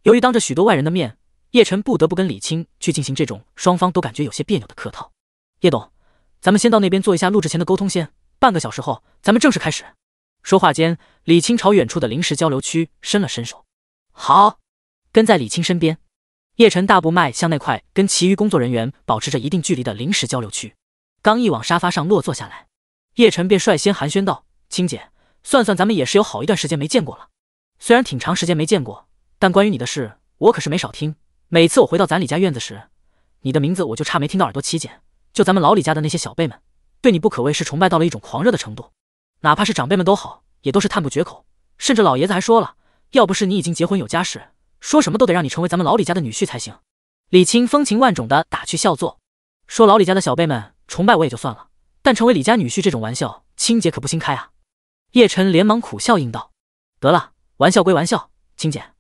由于当着许多外人的面，叶晨不得不跟李青去进行这种双方都感觉有些别扭的客套。叶董，咱们先到那边做一下录制前的沟通先，半个小时后咱们正式开始。说话间，李青朝远处的临时交流区伸了伸手。好，跟在李青身边，叶晨大步迈向那块跟其余工作人员保持着一定距离的临时交流区。刚一往沙发上落坐下来，叶晨便率先寒暄道：“青姐，算算咱们也是有好一段时间没见过了。”虽然挺长时间没见过，但关于你的事，我可是没少听。每次我回到咱李家院子时，你的名字我就差没听到耳朵起茧。就咱们老李家的那些小辈们，对你不可谓是崇拜到了一种狂热的程度。哪怕是长辈们都好，也都是叹不绝口。甚至老爷子还说了，要不是你已经结婚有家室，说什么都得让你成为咱们老李家的女婿才行。李青风情万种的打趣笑作，说老李家的小辈们崇拜我也就算了，但成为李家女婿这种玩笑，青姐可不新开啊。叶晨连忙苦笑应道：“得了。”玩笑归玩笑，青姐，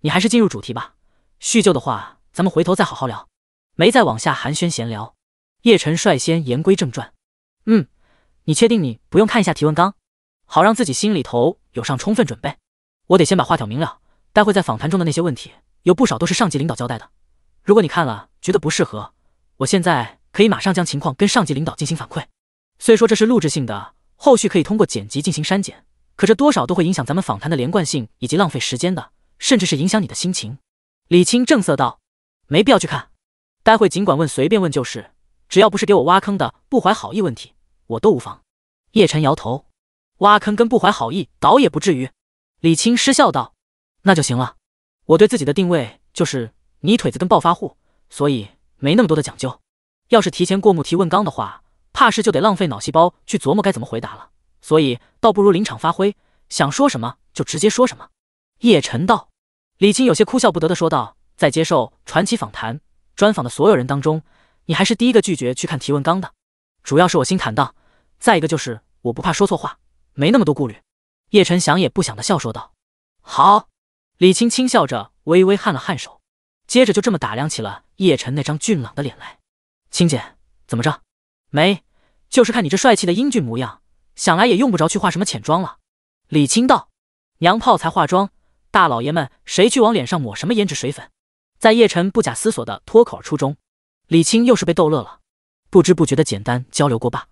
你还是进入主题吧。叙旧的话，咱们回头再好好聊。没再往下寒暄闲聊，叶晨率先言归正传。嗯，你确定你不用看一下提问纲，好让自己心里头有上充分准备。我得先把话挑明了，待会在访谈中的那些问题，有不少都是上级领导交代的。如果你看了觉得不适合，我现在可以马上将情况跟上级领导进行反馈。虽说这是录制性的，后续可以通过剪辑进行删减。可这多少都会影响咱们访谈的连贯性，以及浪费时间的，甚至是影响你的心情。李青正色道：“没必要去看，待会尽管问，随便问就是，只要不是给我挖坑的不怀好意问题，我都无妨。”叶晨摇头：“挖坑跟不怀好意，倒也不至于。”李青失笑道：“那就行了。我对自己的定位就是泥腿子跟暴发户，所以没那么多的讲究。要是提前过目提问纲的话，怕是就得浪费脑细胞去琢磨该怎么回答了。”所以倒不如临场发挥，想说什么就直接说什么。叶晨道。李青有些哭笑不得的说道：“在接受传奇访谈专访的所有人当中，你还是第一个拒绝去看提问纲的。主要是我心坦荡，再一个就是我不怕说错话，没那么多顾虑。”叶晨想也不想的笑说道：“好。”李青轻笑着微微颔了颔首，接着就这么打量起了叶晨那张俊朗的脸来。青姐，怎么着？没，就是看你这帅气的英俊模样。想来也用不着去化什么浅妆了，李青道：“娘炮才化妆，大老爷们谁去往脸上抹什么胭脂水粉？”在叶晨不假思索的脱口而出中，李青又是被逗乐了。不知不觉的简单交流过罢，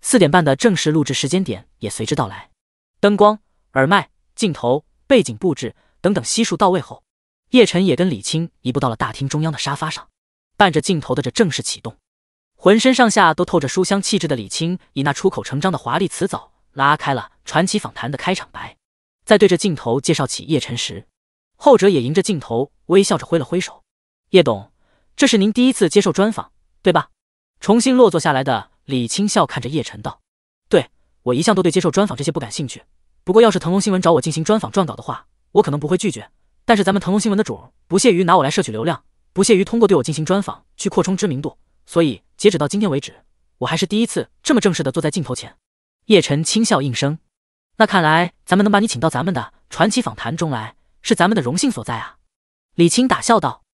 四点半的正式录制时间点也随之到来。灯光、耳麦、镜头、背景布置等等悉数到位后，叶晨也跟李青移步到了大厅中央的沙发上，伴着镜头的这正式启动。浑身上下都透着书香气质的李青，以那出口成章的华丽辞藻拉开了传奇访谈的开场白。在对着镜头介绍起叶辰时，后者也迎着镜头微笑着挥了挥手。叶董，这是您第一次接受专访，对吧？重新落座下来的李青笑看着叶晨道：“对我一向都对接受专访这些不感兴趣，不过要是腾龙新闻找我进行专访撰稿的话，我可能不会拒绝。但是咱们腾龙新闻的主不屑于拿我来摄取流量，不屑于通过对我进行专访去扩充知名度。”所以，截止到今天为止，我还是第一次这么正式的坐在镜头前。叶晨轻笑应声，那看来咱们能把你请到咱们的传奇访谈中来，是咱们的荣幸所在啊！李青打笑道：“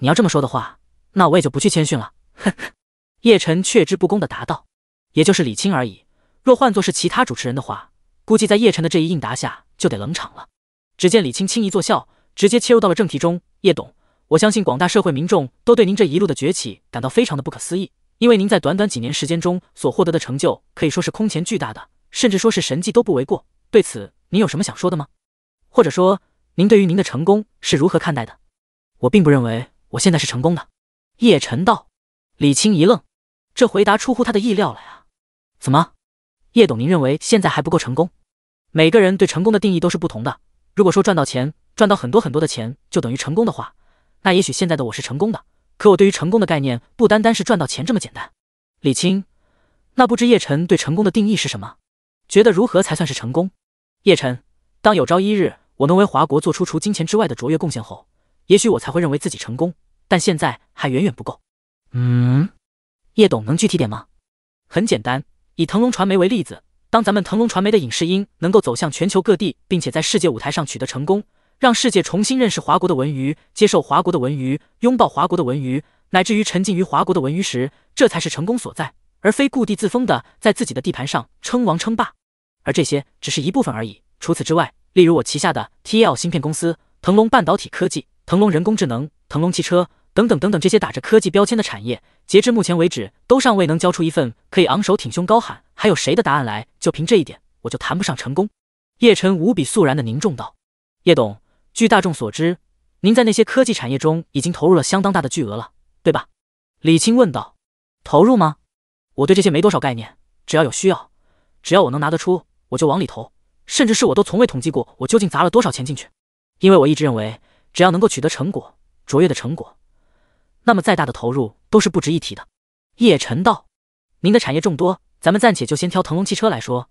你要这么说的话，那我也就不去谦逊了。”呵呵，叶晨却之不恭的答道：“也就是李青而已。若换作是其他主持人的话，估计在叶晨的这一应答下就得冷场了。”只见李青轻一作笑，直接切入到了正题中：“叶董。”我相信广大社会民众都对您这一路的崛起感到非常的不可思议，因为您在短短几年时间中所获得的成就可以说是空前巨大的，甚至说是神迹都不为过。对此，您有什么想说的吗？或者说，您对于您的成功是如何看待的？我并不认为我现在是成功的。叶晨道。李青一愣，这回答出乎他的意料了呀！怎么，叶董，您认为现在还不够成功？每个人对成功的定义都是不同的。如果说赚到钱，赚到很多很多的钱就等于成功的话，那也许现在的我是成功的，可我对于成功的概念不单单是赚到钱这么简单。李青，那不知叶晨对成功的定义是什么？觉得如何才算是成功？叶晨，当有朝一日我能为华国做出除金钱之外的卓越贡献后，也许我才会认为自己成功。但现在还远远不够。嗯，叶董能具体点吗？很简单，以腾龙传媒为例子，当咱们腾龙传媒的影视音能够走向全球各地，并且在世界舞台上取得成功。让世界重新认识华国的文娱，接受华国的文娱，拥抱华国的文娱，乃至于沉浸于华国的文娱时，这才是成功所在，而非故地自封的在自己的地盘上称王称霸。而这些只是一部分而已。除此之外，例如我旗下的 T L 芯片公司、腾龙半导体科技、腾龙人工智能、腾龙汽车等等等等，这些打着科技标签的产业，截至目前为止都尚未能交出一份可以昂首挺胸高喊“还有谁”的答案来。就凭这一点，我就谈不上成功。叶晨无比肃然的凝重道：“叶董。”据大众所知，您在那些科技产业中已经投入了相当大的巨额了，对吧？李青问道。投入吗？我对这些没多少概念。只要有需要，只要我能拿得出，我就往里投。甚至是我都从未统计过我究竟砸了多少钱进去，因为我一直认为，只要能够取得成果、卓越的成果，那么再大的投入都是不值一提的。叶晨道。您的产业众多，咱们暂且就先挑腾龙汽车来说，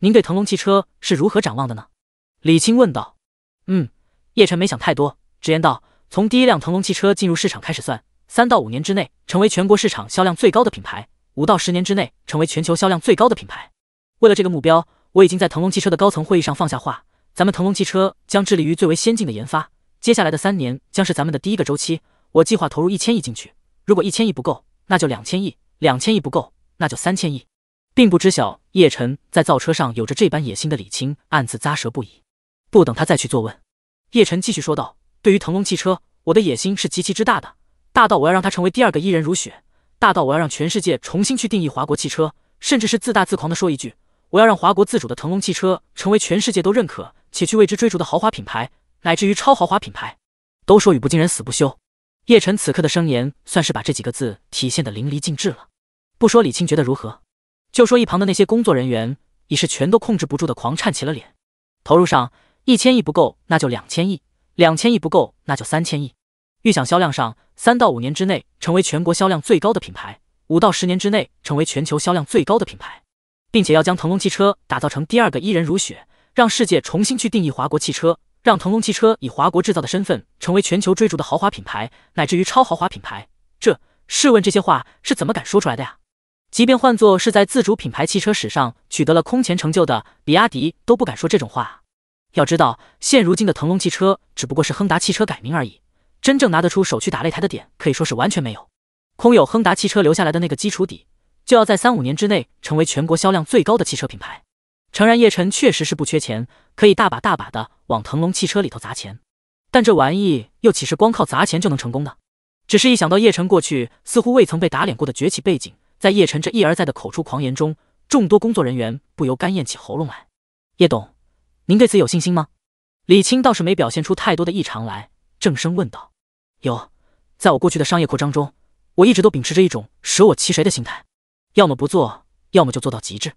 您对腾龙汽车是如何展望的呢？李青问道。嗯。叶晨没想太多，直言道：“从第一辆腾龙汽车进入市场开始算，三到五年之内成为全国市场销量最高的品牌，五到十年之内成为全球销量最高的品牌。为了这个目标，我已经在腾龙汽车的高层会议上放下话，咱们腾龙汽车将致力于最为先进的研发。接下来的三年将是咱们的第一个周期，我计划投入一千亿进去。如果一千亿不够，那就两千亿，两千亿不够，那就三千亿。”并不知晓叶晨在造车上有着这般野心的李青暗自咂舌不已。不等他再去作问。叶晨继续说道：“对于腾龙汽车，我的野心是极其之大的，大到我要让它成为第二个伊人如雪，大到我要让全世界重新去定义华国汽车，甚至是自大自狂的说一句，我要让华国自主的腾龙汽车成为全世界都认可且去为之追逐的豪华品牌，乃至于超豪华品牌。都说语不惊人死不休，叶晨此刻的声言算是把这几个字体现得淋漓尽致了。不说李青觉得如何，就说一旁的那些工作人员已是全都控制不住的狂颤起了脸。投入上。”一千亿不够，那就两千亿；两千亿不够，那就三千亿。预想销量上，三到五年之内成为全国销量最高的品牌，五到十年之内成为全球销量最高的品牌，并且要将腾龙汽车打造成第二个伊人如雪，让世界重新去定义华国汽车，让腾龙汽车以华国制造的身份成为全球追逐的豪华品牌，乃至于超豪华品牌。这，试问这些话是怎么敢说出来的呀？即便换作是在自主品牌汽车史上取得了空前成就的比亚迪，都不敢说这种话。要知道，现如今的腾龙汽车只不过是亨达汽车改名而已，真正拿得出手去打擂台的点可以说是完全没有，空有亨达汽车留下来的那个基础底，就要在三五年之内成为全国销量最高的汽车品牌。诚然，叶晨确实是不缺钱，可以大把大把的往腾龙汽车里头砸钱，但这玩意又岂是光靠砸钱就能成功的？只是一想到叶晨过去似乎未曾被打脸过的崛起背景，在叶晨这一而再的口出狂言中，众多工作人员不由干咽起喉咙来，叶董。您对此有信心吗？李青倒是没表现出太多的异常来，正声问道：“有，在我过去的商业扩张中，我一直都秉持着一种舍我其谁的心态，要么不做，要么就做到极致。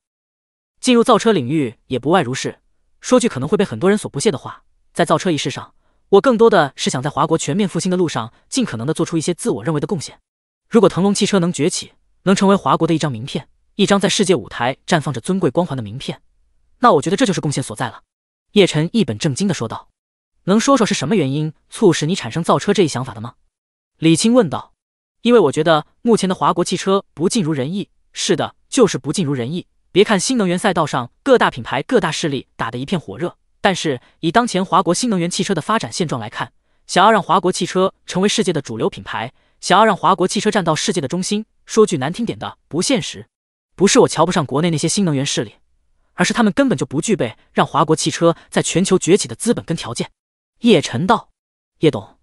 进入造车领域也不外如是。说句可能会被很多人所不屑的话，在造车一事上，我更多的是想在华国全面复兴的路上，尽可能的做出一些自我认为的贡献。如果腾龙汽车能崛起，能成为华国的一张名片，一张在世界舞台绽放着尊贵光环的名片，那我觉得这就是贡献所在了。”叶晨一本正经的说道：“能说说是什么原因促使你产生造车这一想法的吗？”李青问道。因为我觉得目前的华国汽车不尽如人意，是的，就是不尽如人意。别看新能源赛道上各大品牌、各大势力打得一片火热，但是以当前华国新能源汽车的发展现状来看，想要让华国汽车成为世界的主流品牌，想要让华国汽车站到世界的中心，说句难听点的，不现实。不是我瞧不上国内那些新能源势力。而是他们根本就不具备让华国汽车在全球崛起的资本跟条件，叶晨道。叶董，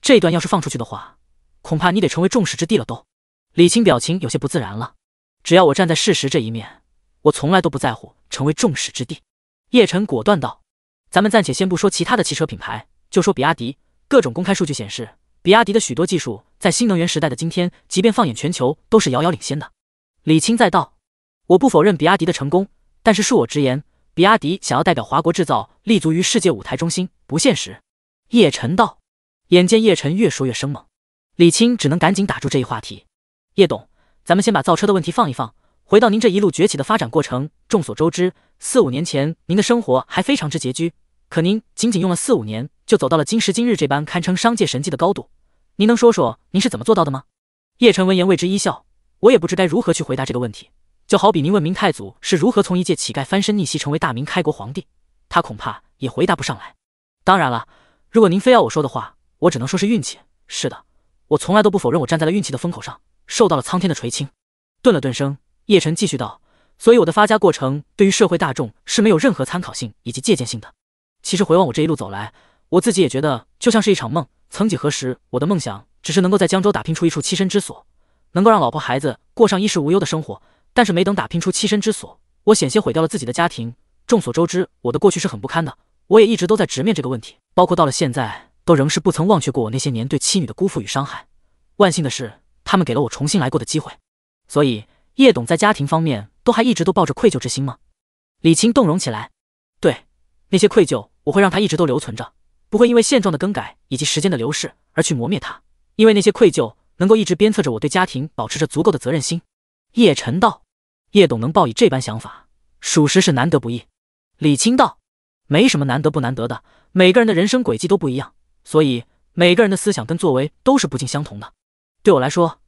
这段要是放出去的话，恐怕你得成为众矢之的了。都，李青表情有些不自然了。只要我站在事实这一面，我从来都不在乎成为众矢之的。叶晨果断道。咱们暂且先不说其他的汽车品牌，就说比亚迪，各种公开数据显示，比亚迪的许多技术在新能源时代的今天，即便放眼全球都是遥遥领先的。李青再道，我不否认比亚迪的成功。但是恕我直言，比亚迪想要代表华国制造立足于世界舞台中心，不现实。叶晨道。眼见叶晨越说越生猛，李青只能赶紧打住这一话题。叶董，咱们先把造车的问题放一放，回到您这一路崛起的发展过程。众所周知，四五年前您的生活还非常之拮据，可您仅仅用了四五年，就走到了今时今日这般堪称商界神迹的高度。您能说说您是怎么做到的吗？叶晨闻言为之一笑，我也不知该如何去回答这个问题。就好比您问明太祖是如何从一介乞丐翻身逆袭成为大明开国皇帝，他恐怕也回答不上来。当然了，如果您非要我说的话，我只能说是运气。是的，我从来都不否认我站在了运气的风口上，受到了苍天的垂青。顿了顿声，叶晨继续道：“所以我的发家过程对于社会大众是没有任何参考性以及借鉴性的。其实回望我这一路走来，我自己也觉得就像是一场梦。曾几何时，我的梦想只是能够在江州打拼出一处栖身之所，能够让老婆孩子过上衣食无忧的生活。”但是没等打拼出栖身之所，我险些毁掉了自己的家庭。众所周知，我的过去是很不堪的，我也一直都在直面这个问题，包括到了现在都仍是不曾忘却过我那些年对妻女的辜负与伤害。万幸的是，他们给了我重新来过的机会。所以，叶董在家庭方面都还一直都抱着愧疚之心吗？李青动容起来，对那些愧疚，我会让他一直都留存着，不会因为现状的更改以及时间的流逝而去磨灭他，因为那些愧疚能够一直鞭策着我对家庭保持着足够的责任心。叶晨道。叶董能抱以这般想法，属实是难得不易。李青道：“没什么难得不难得的，每个人的人生轨迹都不一样，所以每个人的思想跟作为都是不尽相同的。对我来说，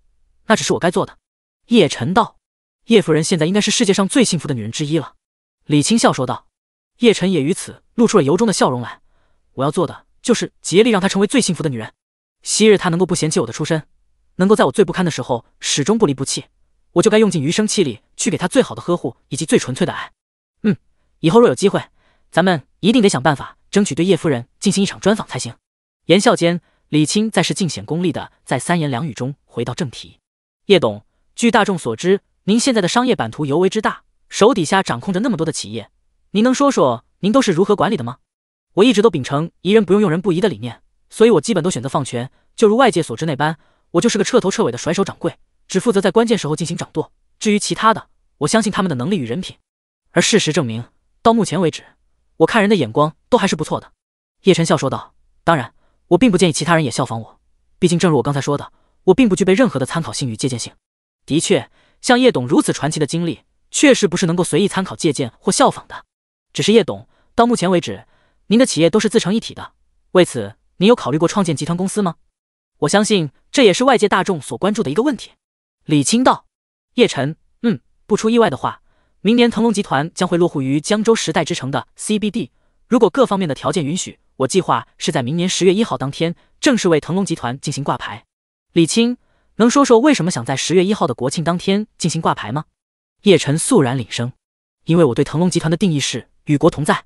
那只是我该做的。”叶晨道：“叶夫人现在应该是世界上最幸福的女人之一了。”李青笑说道。叶晨也于此露出了由衷的笑容来：“我要做的就是竭力让她成为最幸福的女人。昔日她能够不嫌弃我的出身，能够在我最不堪的时候始终不离不弃。”我就该用尽余生气力去给她最好的呵护以及最纯粹的爱。嗯，以后若有机会，咱们一定得想办法争取对叶夫人进行一场专访才行。言笑间，李青再是尽显功力的，在三言两语中回到正题。叶董，据大众所知，您现在的商业版图尤为之大，手底下掌控着那么多的企业，您能说说您都是如何管理的吗？我一直都秉承“疑人不用，用人不疑”的理念，所以我基本都选择放权。就如外界所知那般，我就是个彻头彻尾的甩手掌柜。只负责在关键时候进行掌舵，至于其他的，我相信他们的能力与人品。而事实证明，到目前为止，我看人的眼光都还是不错的。叶晨笑说道：“当然，我并不建议其他人也效仿我，毕竟正如我刚才说的，我并不具备任何的参考性与借鉴性。的确，像叶董如此传奇的经历，确实不是能够随意参考借鉴或效仿的。只是叶董到目前为止，您的企业都是自成一体的，为此，您有考虑过创建集团公司吗？我相信这也是外界大众所关注的一个问题。”李青道：“叶晨，嗯，不出意外的话，明年腾龙集团将会落户于江州时代之城的 CBD。如果各方面的条件允许，我计划是在明年十月一号当天正式为腾龙集团进行挂牌。”李青，能说说为什么想在十月一号的国庆当天进行挂牌吗？叶晨肃然领声：“因为我对腾龙集团的定义是与国同在，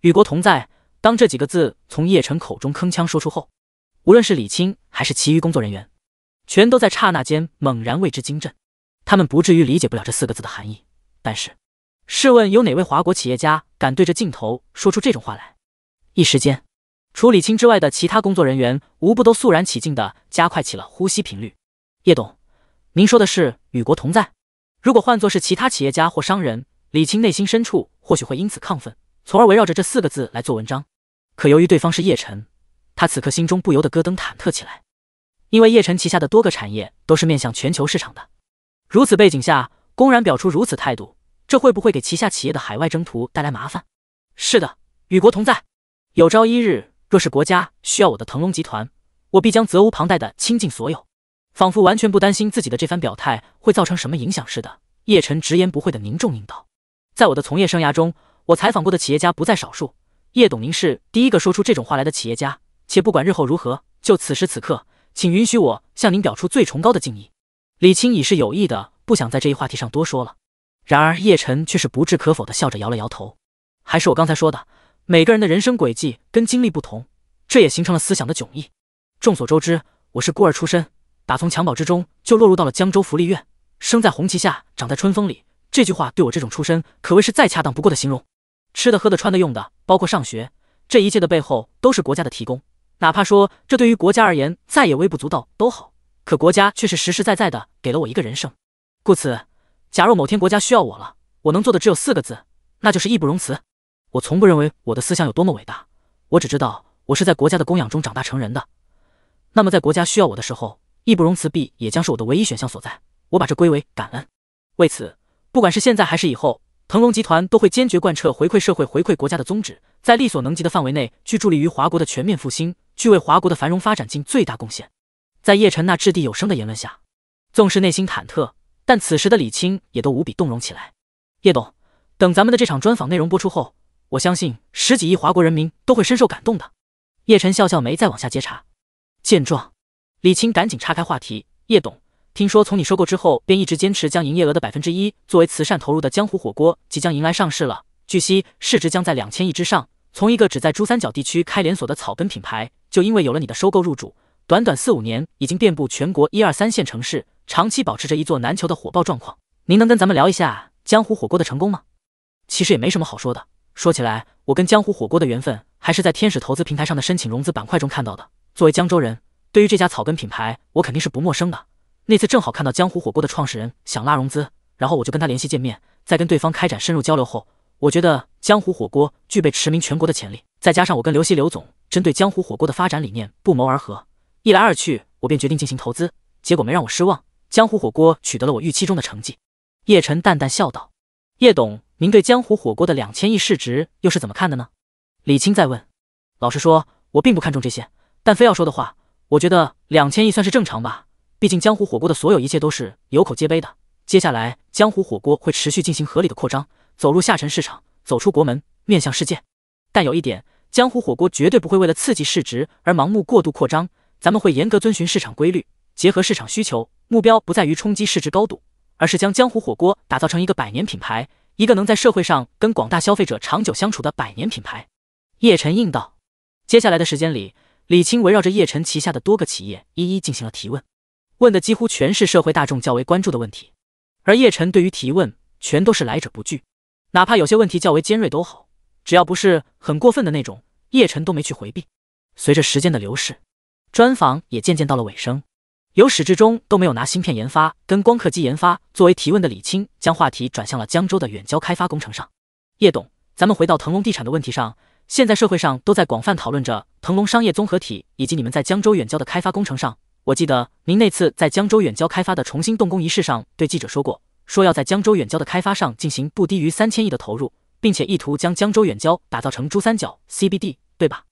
与国同在。”当这几个字从叶晨口中铿锵说出后，无论是李青还是其余工作人员。全都在刹那间猛然为之惊震，他们不至于理解不了这四个字的含义。但是，试问有哪位华国企业家敢对着镜头说出这种话来？一时间，除李青之外的其他工作人员无不都肃然起敬的加快起了呼吸频率。叶董，您说的是“与国同在”？如果换作是其他企业家或商人，李青内心深处或许会因此亢奋，从而围绕着这四个字来做文章。可由于对方是叶晨，他此刻心中不由得咯噔忐忑起来。因为叶晨旗下的多个产业都是面向全球市场的，如此背景下，公然表出如此态度，这会不会给旗下企业的海外征途带来麻烦？是的，与国同在，有朝一日若是国家需要我的腾龙集团，我必将责无旁贷的倾尽所有，仿佛完全不担心自己的这番表态会造成什么影响似的。叶晨直言不讳的凝重应道：“在我的从业生涯中，我采访过的企业家不在少数，叶董您是第一个说出这种话来的企业家。且不管日后如何，就此时此刻。”请允许我向您表出最崇高的敬意。李青已是有意的不想在这一话题上多说了，然而叶晨却是不置可否的笑着摇了摇头。还是我刚才说的，每个人的人生轨迹跟经历不同，这也形成了思想的迥异。众所周知，我是孤儿出身，打从襁褓之中就落入到了江州福利院。生在红旗下，长在春风里，这句话对我这种出身可谓是再恰当不过的形容。吃的、喝的、穿的、用的，包括上学，这一切的背后都是国家的提供。哪怕说这对于国家而言再也微不足道都好，可国家却是实实在在的给了我一个人生。故此，假若某天国家需要我了，我能做的只有四个字，那就是义不容辞。我从不认为我的思想有多么伟大，我只知道我是在国家的供养中长大成人的。那么在国家需要我的时候，义不容辞必也将是我的唯一选项所在。我把这归为感恩。为此，不管是现在还是以后。腾龙集团都会坚决贯彻回馈社会、回馈国家的宗旨，在力所能及的范围内去助力于华国的全面复兴，去为华国的繁荣发展尽最大贡献。在叶辰那掷地有声的言论下，纵使内心忐忑，但此时的李青也都无比动容起来。叶董，等咱们的这场专访内容播出后，我相信十几亿华国人民都会深受感动的。叶辰笑笑，没再往下接茬。见状，李青赶紧岔开话题。叶董。听说从你收购之后，便一直坚持将营业额的百分之一作为慈善投入的江湖火锅即将迎来上市了。据悉，市值将在两千亿之上。从一个只在珠三角地区开连锁的草根品牌，就因为有了你的收购入主，短短四五年，已经遍布全国一二三线城市，长期保持着一座难求的火爆状况。您能跟咱们聊一下江湖火锅的成功吗？其实也没什么好说的。说起来，我跟江湖火锅的缘分还是在天使投资平台上的申请融资板块中看到的。作为江州人，对于这家草根品牌，我肯定是不陌生的。那次正好看到江湖火锅的创始人想拉融资，然后我就跟他联系见面，在跟对方开展深入交流后，我觉得江湖火锅具备驰名全国的潜力，再加上我跟刘西刘总针对江湖火锅的发展理念不谋而合，一来二去我便决定进行投资，结果没让我失望，江湖火锅取得了我预期中的成绩。叶晨淡淡笑道：“叶董，您对江湖火锅的两千亿市值又是怎么看的呢？”李青在问。老实说，我并不看重这些，但非要说的话，我觉得两千亿算是正常吧。毕竟江湖火锅的所有一切都是有口皆碑的。接下来，江湖火锅会持续进行合理的扩张，走入下沉市场，走出国门，面向世界。但有一点，江湖火锅绝对不会为了刺激市值而盲目过度扩张。咱们会严格遵循市场规律，结合市场需求，目标不在于冲击市值高度，而是将江湖火锅打造成一个百年品牌，一个能在社会上跟广大消费者长久相处的百年品牌。叶晨应道。接下来的时间里，李青围绕着叶晨旗下的多个企业，一一进行了提问。问的几乎全是社会大众较为关注的问题，而叶晨对于提问全都是来者不拒，哪怕有些问题较为尖锐都好，只要不是很过分的那种，叶晨都没去回避。随着时间的流逝，专访也渐渐到了尾声，由始至终都没有拿芯片研发跟光刻机研发作为提问的李青，将话题转向了江州的远郊开发工程上。叶董，咱们回到腾龙地产的问题上，现在社会上都在广泛讨论着腾龙商业综合体以及你们在江州远郊的开发工程上。我记得您那次在江州远郊开发的重新动工仪式上对记者说过，说要在江州远郊的开发上进行不低于三千亿的投入，并且意图将江州远郊打造成珠三角 CBD，对吧？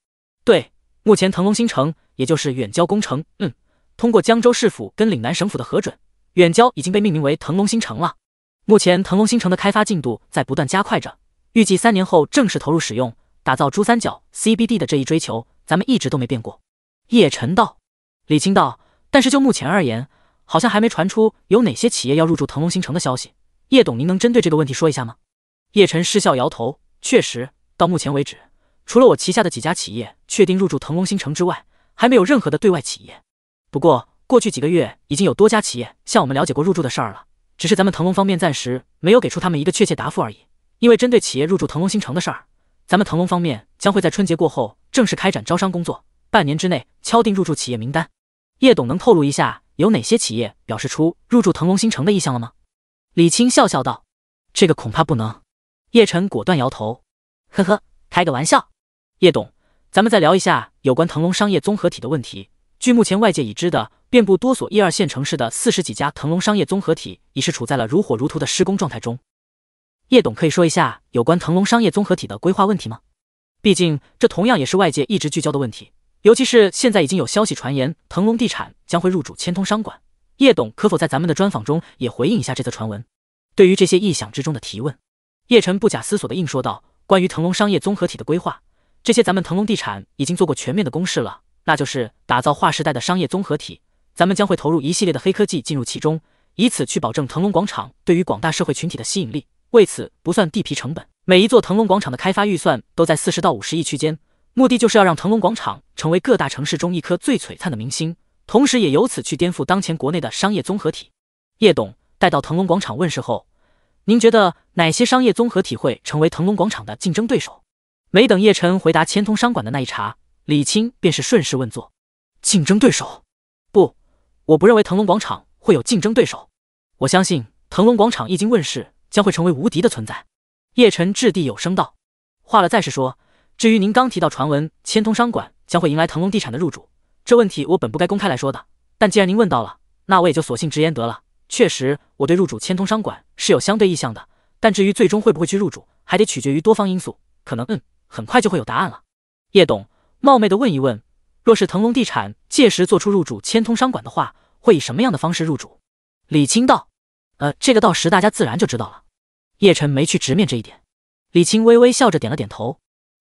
对，目前腾龙新城，也就是远郊工程，嗯，通过江州市府跟岭南省府的核准，远郊已经被命名为腾龙新城了。目前腾龙新城的开发进度在不断加快着，预计三年后正式投入使用，打造珠三角 CBD 的这一追求，咱们一直都没变过。叶晨道。李青道：“但是就目前而言，好像还没传出有哪些企业要入驻腾龙新城的消息。叶董，您能针对这个问题说一下吗？”叶晨失笑摇头：“确实，到目前为止，除了我旗下的几家企业确定入驻腾龙新城之外，还没有任何的对外企业。不过，过去几个月已经有多家企业向我们了解过入驻的事儿了，只是咱们腾龙方面暂时没有给出他们一个确切答复而已。因为针对企业入驻腾龙新城的事儿，咱们腾龙方面将会在春节过后正式开展招商工作。”半年之内敲定入驻企业名单，叶董能透露一下有哪些企业表示出入驻腾龙新城的意向了吗？李青笑笑道：“这个恐怕不能。”叶晨果断摇头：“呵呵，开个玩笑。”叶董，咱们再聊一下有关腾龙商业综合体的问题。据目前外界已知的，遍布多所一二线城市的四十几家腾龙商业综合体，已是处在了如火如荼的施工状态中。叶董可以说一下有关腾龙商业综合体的规划问题吗？毕竟这同样也是外界一直聚焦的问题。尤其是现在已经有消息传言，腾龙地产将会入主千通商管，叶董可否在咱们的专访中也回应一下这则传闻？对于这些臆想之中的提问，叶晨不假思索地应说道：“关于腾龙商业综合体的规划，这些咱们腾龙地产已经做过全面的公示了，那就是打造划时代的商业综合体。咱们将会投入一系列的黑科技进入其中，以此去保证腾龙广场对于广大社会群体的吸引力。为此，不算地皮成本，每一座腾龙广场的开发预算都在四十到五十亿区间。”目的就是要让腾龙广场成为各大城市中一颗最璀璨的明星，同时也由此去颠覆当前国内的商业综合体。叶董，待到腾龙广场问世后，您觉得哪些商业综合体会成为腾龙广场的竞争对手？没等叶晨回答，千通商管的那一茬，李青便是顺势问作：“竞争对手？不，我不认为腾龙广场会有竞争对手。我相信腾龙广场一经问世，将会成为无敌的存在。”叶晨掷地有声道：“话了再是说。”至于您刚提到传闻，千通商管将会迎来腾龙地产的入主，这问题我本不该公开来说的。但既然您问到了，那我也就索性直言得了。确实，我对入主千通商管是有相对意向的，但至于最终会不会去入主，还得取决于多方因素。可能，嗯，很快就会有答案了。叶董，冒昧的问一问，若是腾龙地产届时做出入主千通商管的话，会以什么样的方式入主？李青道：“呃，这个到时大家自然就知道了。”叶晨没去直面这一点，李青微微笑着点了点头。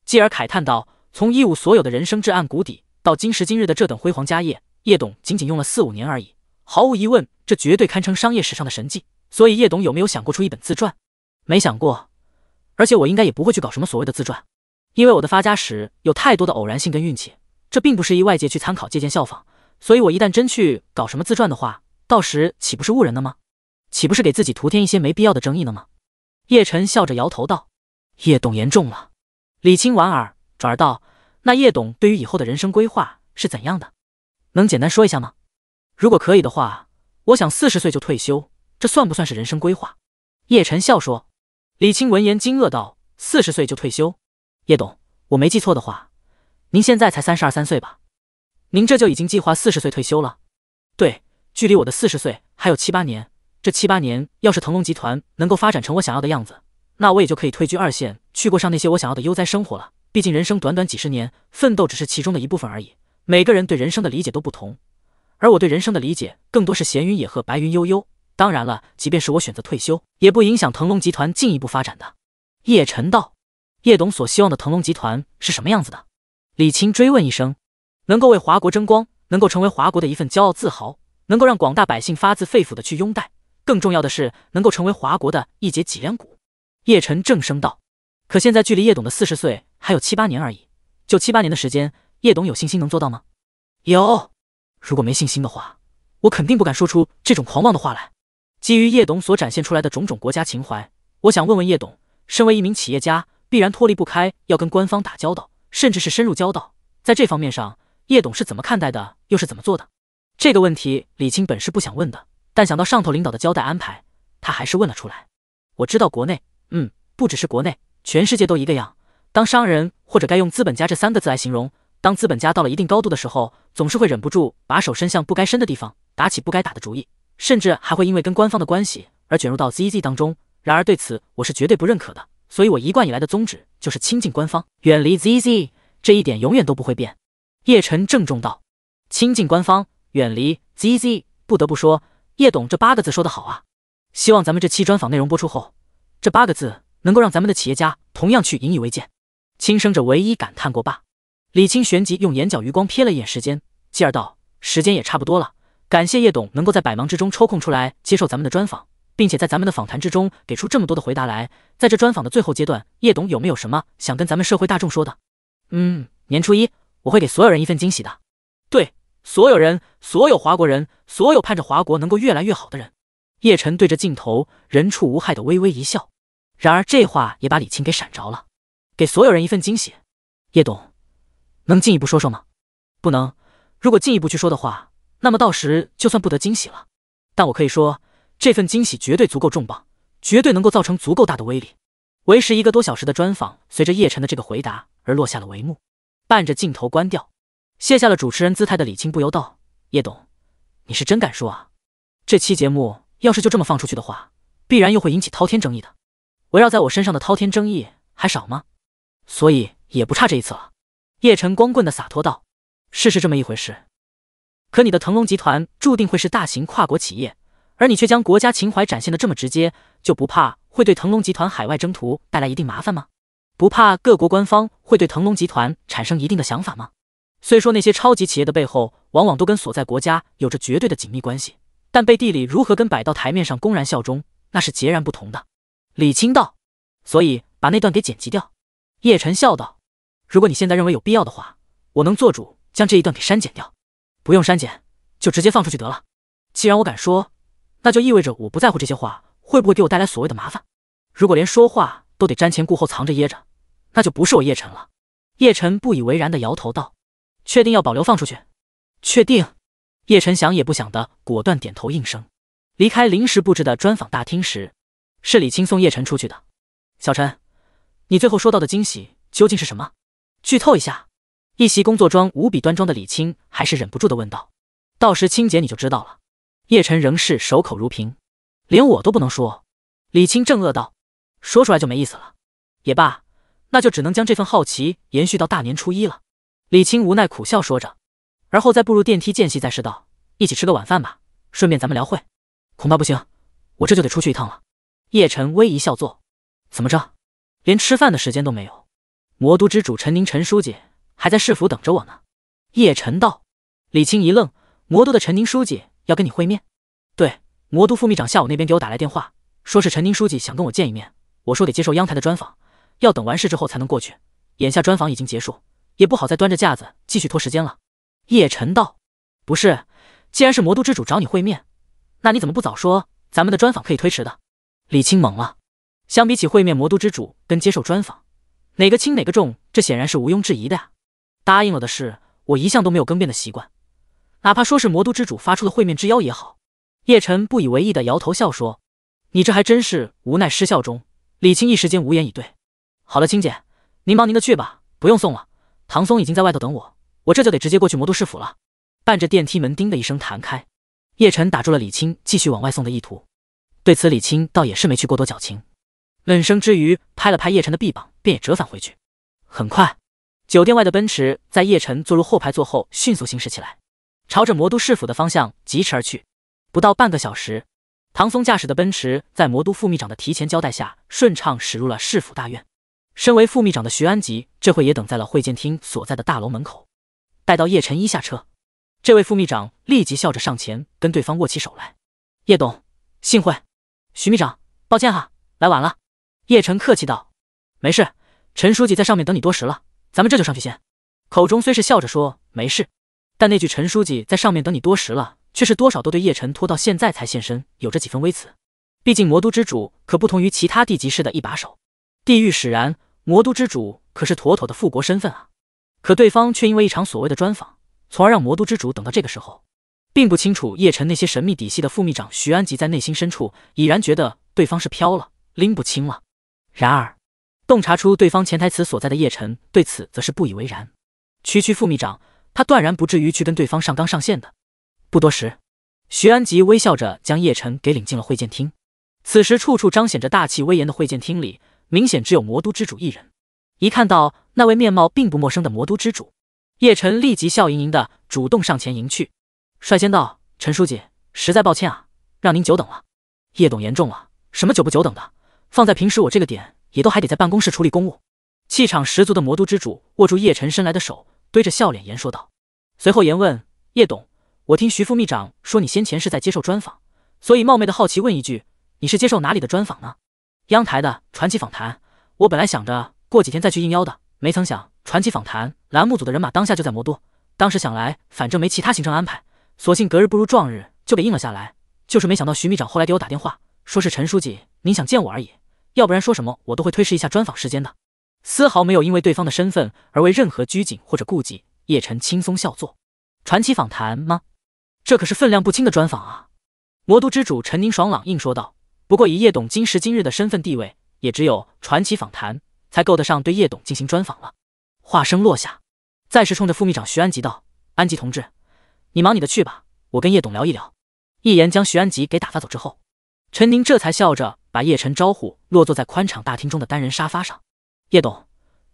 继而慨叹道：“从一无所有的人生至暗谷底，到今时今日的这等辉煌家业，叶董仅仅用了四五年而已。毫无疑问，这绝对堪称商业史上的神迹。所以，叶董有没有想过出一本自传？没想过。而且，我应该也不会去搞什么所谓的自传，因为我的发家史有太多的偶然性跟运气，这并不适宜外界去参考、借鉴、效仿。所以，我一旦真去搞什么自传的话，到时岂不是误人了吗？岂不是给自己徒添一些没必要的争议了吗？”叶晨笑着摇头道：“叶董言重了。”李青莞尔，转而道：“那叶董对于以后的人生规划是怎样的？能简单说一下吗？如果可以的话，我想四十岁就退休，这算不算是人生规划？”叶晨笑说。李青闻言惊愕道：“四十岁就退休？叶董，我没记错的话，您现在才三十二三岁吧？您这就已经计划四十岁退休了？对，距离我的四十岁还有七八年，这七八年要是腾龙集团能够发展成我想要的样子……”那我也就可以退居二线，去过上那些我想要的悠哉生活了。毕竟人生短短几十年，奋斗只是其中的一部分而已。每个人对人生的理解都不同，而我对人生的理解更多是闲云野鹤，白云悠悠。当然了，即便是我选择退休，也不影响腾龙集团进一步发展的。叶晨道：“叶董所希望的腾龙集团是什么样子的？”李青追问一声：“能够为华国争光，能够成为华国的一份骄傲自豪，能够让广大百姓发自肺腑的去拥戴，更重要的是，能够成为华国的一节脊梁骨。”叶晨正声道：“可现在距离叶董的四十岁还有七八年而已，就七八年的时间，叶董有信心能做到吗？有。如果没信心的话，我肯定不敢说出这种狂妄的话来。基于叶董所展现出来的种种国家情怀，我想问问叶董：身为一名企业家，必然脱离不开要跟官方打交道，甚至是深入交道。在这方面上，叶董是怎么看待的，又是怎么做的？这个问题，李青本是不想问的，但想到上头领导的交代安排，他还是问了出来。我知道国内。”嗯，不只是国内，全世界都一个样。当商人或者该用资本家这三个字来形容，当资本家到了一定高度的时候，总是会忍不住把手伸向不该伸的地方，打起不该打的主意，甚至还会因为跟官方的关系而卷入到 zz 当中。然而对此我是绝对不认可的，所以我一贯以来的宗旨就是亲近官方，远离 zz，这一点永远都不会变。叶晨郑重道：“亲近官方，远离 zz。”不得不说，叶董这八个字说得好啊！希望咱们这期专访内容播出后。这八个字能够让咱们的企业家同样去引以为戒。轻生者唯一感叹过罢。李清旋即用眼角余光瞥了一眼时间，继而道：“时间也差不多了，感谢叶董能够在百忙之中抽空出来接受咱们的专访，并且在咱们的访谈之中给出这么多的回答来。在这专访的最后阶段，叶董有没有什么想跟咱们社会大众说的？”“嗯，年初一我会给所有人一份惊喜的，对所有人，所有华国人，所有盼着华国能够越来越好的人。”叶晨对着镜头，人畜无害的微微一笑。然而这话也把李青给闪着了，给所有人一份惊喜。叶董，能进一步说说吗？不能，如果进一步去说的话，那么到时就算不得惊喜了。但我可以说，这份惊喜绝对足够重磅，绝对能够造成足够大的威力。为时一个多小时的专访，随着叶晨的这个回答而落下了帷幕。伴着镜头关掉，卸下了主持人姿态的李青不由道：“叶董，你是真敢说啊！这期节目。”要是就这么放出去的话，必然又会引起滔天争议的。围绕在我身上的滔天争议还少吗？所以也不差这一次了。叶晨光棍的洒脱道：“是是这么一回事，可你的腾龙集团注定会是大型跨国企业，而你却将国家情怀展现的这么直接，就不怕会对腾龙集团海外征途带来一定麻烦吗？不怕各国官方会对腾龙集团产生一定的想法吗？虽说那些超级企业的背后往往都跟所在国家有着绝对的紧密关系。”但背地里如何跟摆到台面上公然效忠，那是截然不同的。李青道，所以把那段给剪辑掉。叶晨笑道：“如果你现在认为有必要的话，我能做主将这一段给删减掉。不用删减，就直接放出去得了。既然我敢说，那就意味着我不在乎这些话会不会给我带来所谓的麻烦。如果连说话都得瞻前顾后藏着掖着，那就不是我叶晨了。”叶晨不以为然的摇头道：“确定要保留放出去？确定。”叶晨想也不想的果断点头应声，离开临时布置的专访大厅时，是李青送叶晨出去的。小陈，你最后说到的惊喜究竟是什么？剧透一下！一袭工作装无比端庄的李青还是忍不住的问道：“到时清姐你就知道了。”叶晨仍是守口如瓶，连我都不能说。李青正恶道：“说出来就没意思了。”也罢，那就只能将这份好奇延续到大年初一了。李青无奈苦笑说着。而后在步入电梯间隙再试道：“一起吃个晚饭吧，顺便咱们聊会。”恐怕不行，我这就得出去一趟了。叶晨微一笑，坐。怎么着，连吃饭的时间都没有？魔都之主陈宁，陈书记还在市府等着我呢。叶晨道。李青一愣：“魔都的陈宁书记要跟你会面？”“对，魔都副秘书长下午那边给我打来电话，说是陈宁书记想跟我见一面。我说得接受央台的专访，要等完事之后才能过去。眼下专访已经结束，也不好再端着架子继续拖时间了。”叶辰道：“不是，既然是魔都之主找你会面，那你怎么不早说？咱们的专访可以推迟的。”李青懵了。相比起会面魔都之主跟接受专访，哪个轻哪个重，这显然是毋庸置疑的呀。答应了的事，我一向都没有更变的习惯，哪怕说是魔都之主发出的会面之邀也好。叶辰不以为意的摇头笑说：“你这还真是无奈失笑中。”李青一时间无言以对。好了，青姐，您忙您的去吧，不用送了。唐松已经在外头等我。我这就得直接过去魔都市府了。伴着电梯门“叮”的一声弹开，叶晨打住了李青继续往外送的意图。对此，李青倒也是没去过多矫情，闷声之余拍了拍叶晨的臂膀，便也折返回去。很快，酒店外的奔驰在叶晨坐入后排座后迅速行驶起来，朝着魔都市府的方向疾驰而去。不到半个小时，唐松驾驶的奔驰在魔都副秘长的提前交代下，顺畅驶入了市府大院。身为副秘长的徐安吉这会也等在了会见厅所在的大楼门口。带到叶晨一下车，这位副秘长立即笑着上前跟对方握起手来。叶董，幸会。徐秘长，抱歉哈，来晚了。叶晨客气道：“没事，陈书记在上面等你多时了，咱们这就上去先。”口中虽是笑着说没事，但那句陈书记在上面等你多时了却是多少都对叶晨拖到现在才现身有着几分微词。毕竟魔都之主可不同于其他地级市的一把手，地域使然，魔都之主可是妥妥的富国身份啊。可对方却因为一场所谓的专访，从而让魔都之主等到这个时候，并不清楚叶辰那些神秘底细的副秘长徐安吉，在内心深处已然觉得对方是飘了，拎不清了。然而，洞察出对方潜台词所在的叶晨对此则是不以为然，区区副秘长，他断然不至于去跟对方上纲上线的。不多时，徐安吉微笑着将叶晨给领进了会见厅。此时处处彰显着大气威严的会见厅里，明显只有魔都之主一人。一看到那位面貌并不陌生的魔都之主，叶晨立即笑盈盈的主动上前迎去，率先道：“陈书记，实在抱歉啊，让您久等了。”叶董言重了，什么久不久等的，放在平时我这个点也都还得在办公室处理公务。气场十足的魔都之主握住叶晨伸来的手，堆着笑脸言说道，随后言问：“叶董，我听徐副秘书长说你先前是在接受专访，所以冒昧的好奇问一句，你是接受哪里的专访呢？”“央台的《传奇访谈》。我本来想着。”过几天再去应邀的，没曾想传奇访谈栏目组的人马当下就在魔都。当时想来，反正没其他行程安排，索性隔日不如撞日，就给应了下来。就是没想到徐秘长后来给我打电话，说是陈书记您想见我而已，要不然说什么我都会推迟一下专访时间的，丝毫没有因为对方的身份而为任何拘谨或者顾忌。叶晨轻松笑坐，传奇访谈吗？这可是分量不轻的专访啊！魔都之主陈宁爽朗应说道。不过以叶董今时今日的身份地位，也只有传奇访谈。才够得上对叶董进行专访了。话声落下，再是冲着副秘书长徐安吉道：“安吉同志，你忙你的去吧，我跟叶董聊一聊。”一言将徐安吉给打发走之后，陈宁这才笑着把叶晨招呼落坐在宽敞大厅中的单人沙发上。叶董，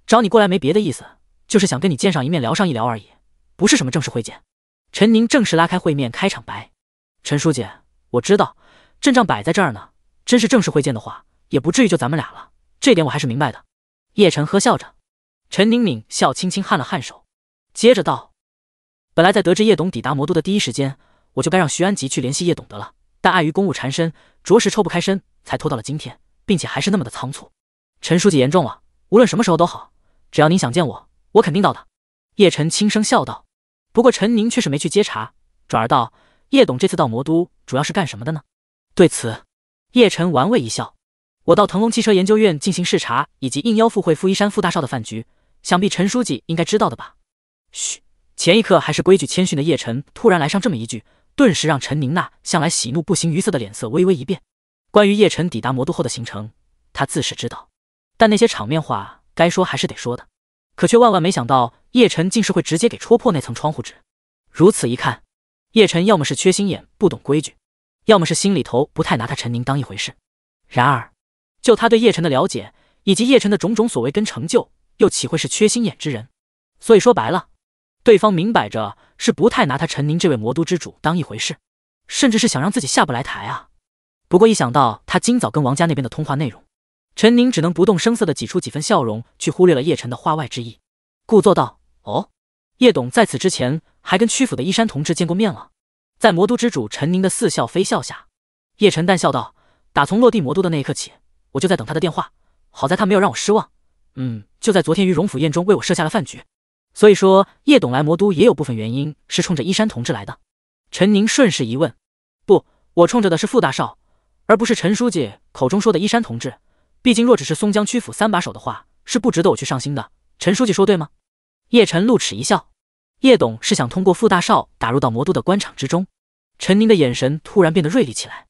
找你过来没别的意思，就是想跟你见上一面聊上一聊而已，不是什么正式会见。陈宁正式拉开会面开场白：“陈书记，我知道阵仗摆在这儿呢，真是正式会见的话，也不至于就咱们俩了，这点我还是明白的。”叶晨呵笑着，陈宁敏笑，轻轻颔了颔首，接着道：“本来在得知叶董抵达魔都的第一时间，我就该让徐安吉去联系叶董的了，但碍于公务缠身，着实抽不开身，才拖到了今天，并且还是那么的仓促。”陈书记言重了，无论什么时候都好，只要您想见我，我肯定到的。”叶晨轻声笑道。不过陈宁却是没去接茬，转而道：“叶董这次到魔都主要是干什么的呢？”对此，叶晨玩味一笑。我到腾龙汽车研究院进行视察，以及应邀赴会傅一山傅大少的饭局，想必陈书记应该知道的吧？嘘，前一刻还是规矩谦逊的叶晨，突然来上这么一句，顿时让陈宁那向来喜怒不形于色的脸色微微一变。关于叶晨抵达魔都后的行程，他自是知道，但那些场面话该说还是得说的。可却万万没想到，叶晨竟是会直接给戳破那层窗户纸。如此一看，叶晨要么是缺心眼不懂规矩，要么是心里头不太拿他陈宁当一回事。然而。就他对叶晨的了解，以及叶晨的种种所为跟成就，又岂会是缺心眼之人？所以说白了，对方明摆着是不太拿他陈宁这位魔都之主当一回事，甚至是想让自己下不来台啊。不过一想到他今早跟王家那边的通话内容，陈宁只能不动声色的挤出几分笑容，去忽略了叶晨的话外之意，故作道：“哦，叶董在此之前还跟曲府的依山同志见过面了。”在魔都之主陈宁的似笑非笑下，叶晨淡笑道：“打从落地魔都的那一刻起。”我就在等他的电话，好在他没有让我失望。嗯，就在昨天于荣府宴中为我设下了饭局，所以说叶董来魔都也有部分原因是冲着依山同志来的。陈宁顺势一问，不，我冲着的是傅大少，而不是陈书记口中说的依山同志。毕竟若只是松江区府三把手的话，是不值得我去上心的。陈书记说对吗？叶晨露齿一笑，叶董是想通过傅大少打入到魔都的官场之中。陈宁的眼神突然变得锐利起来。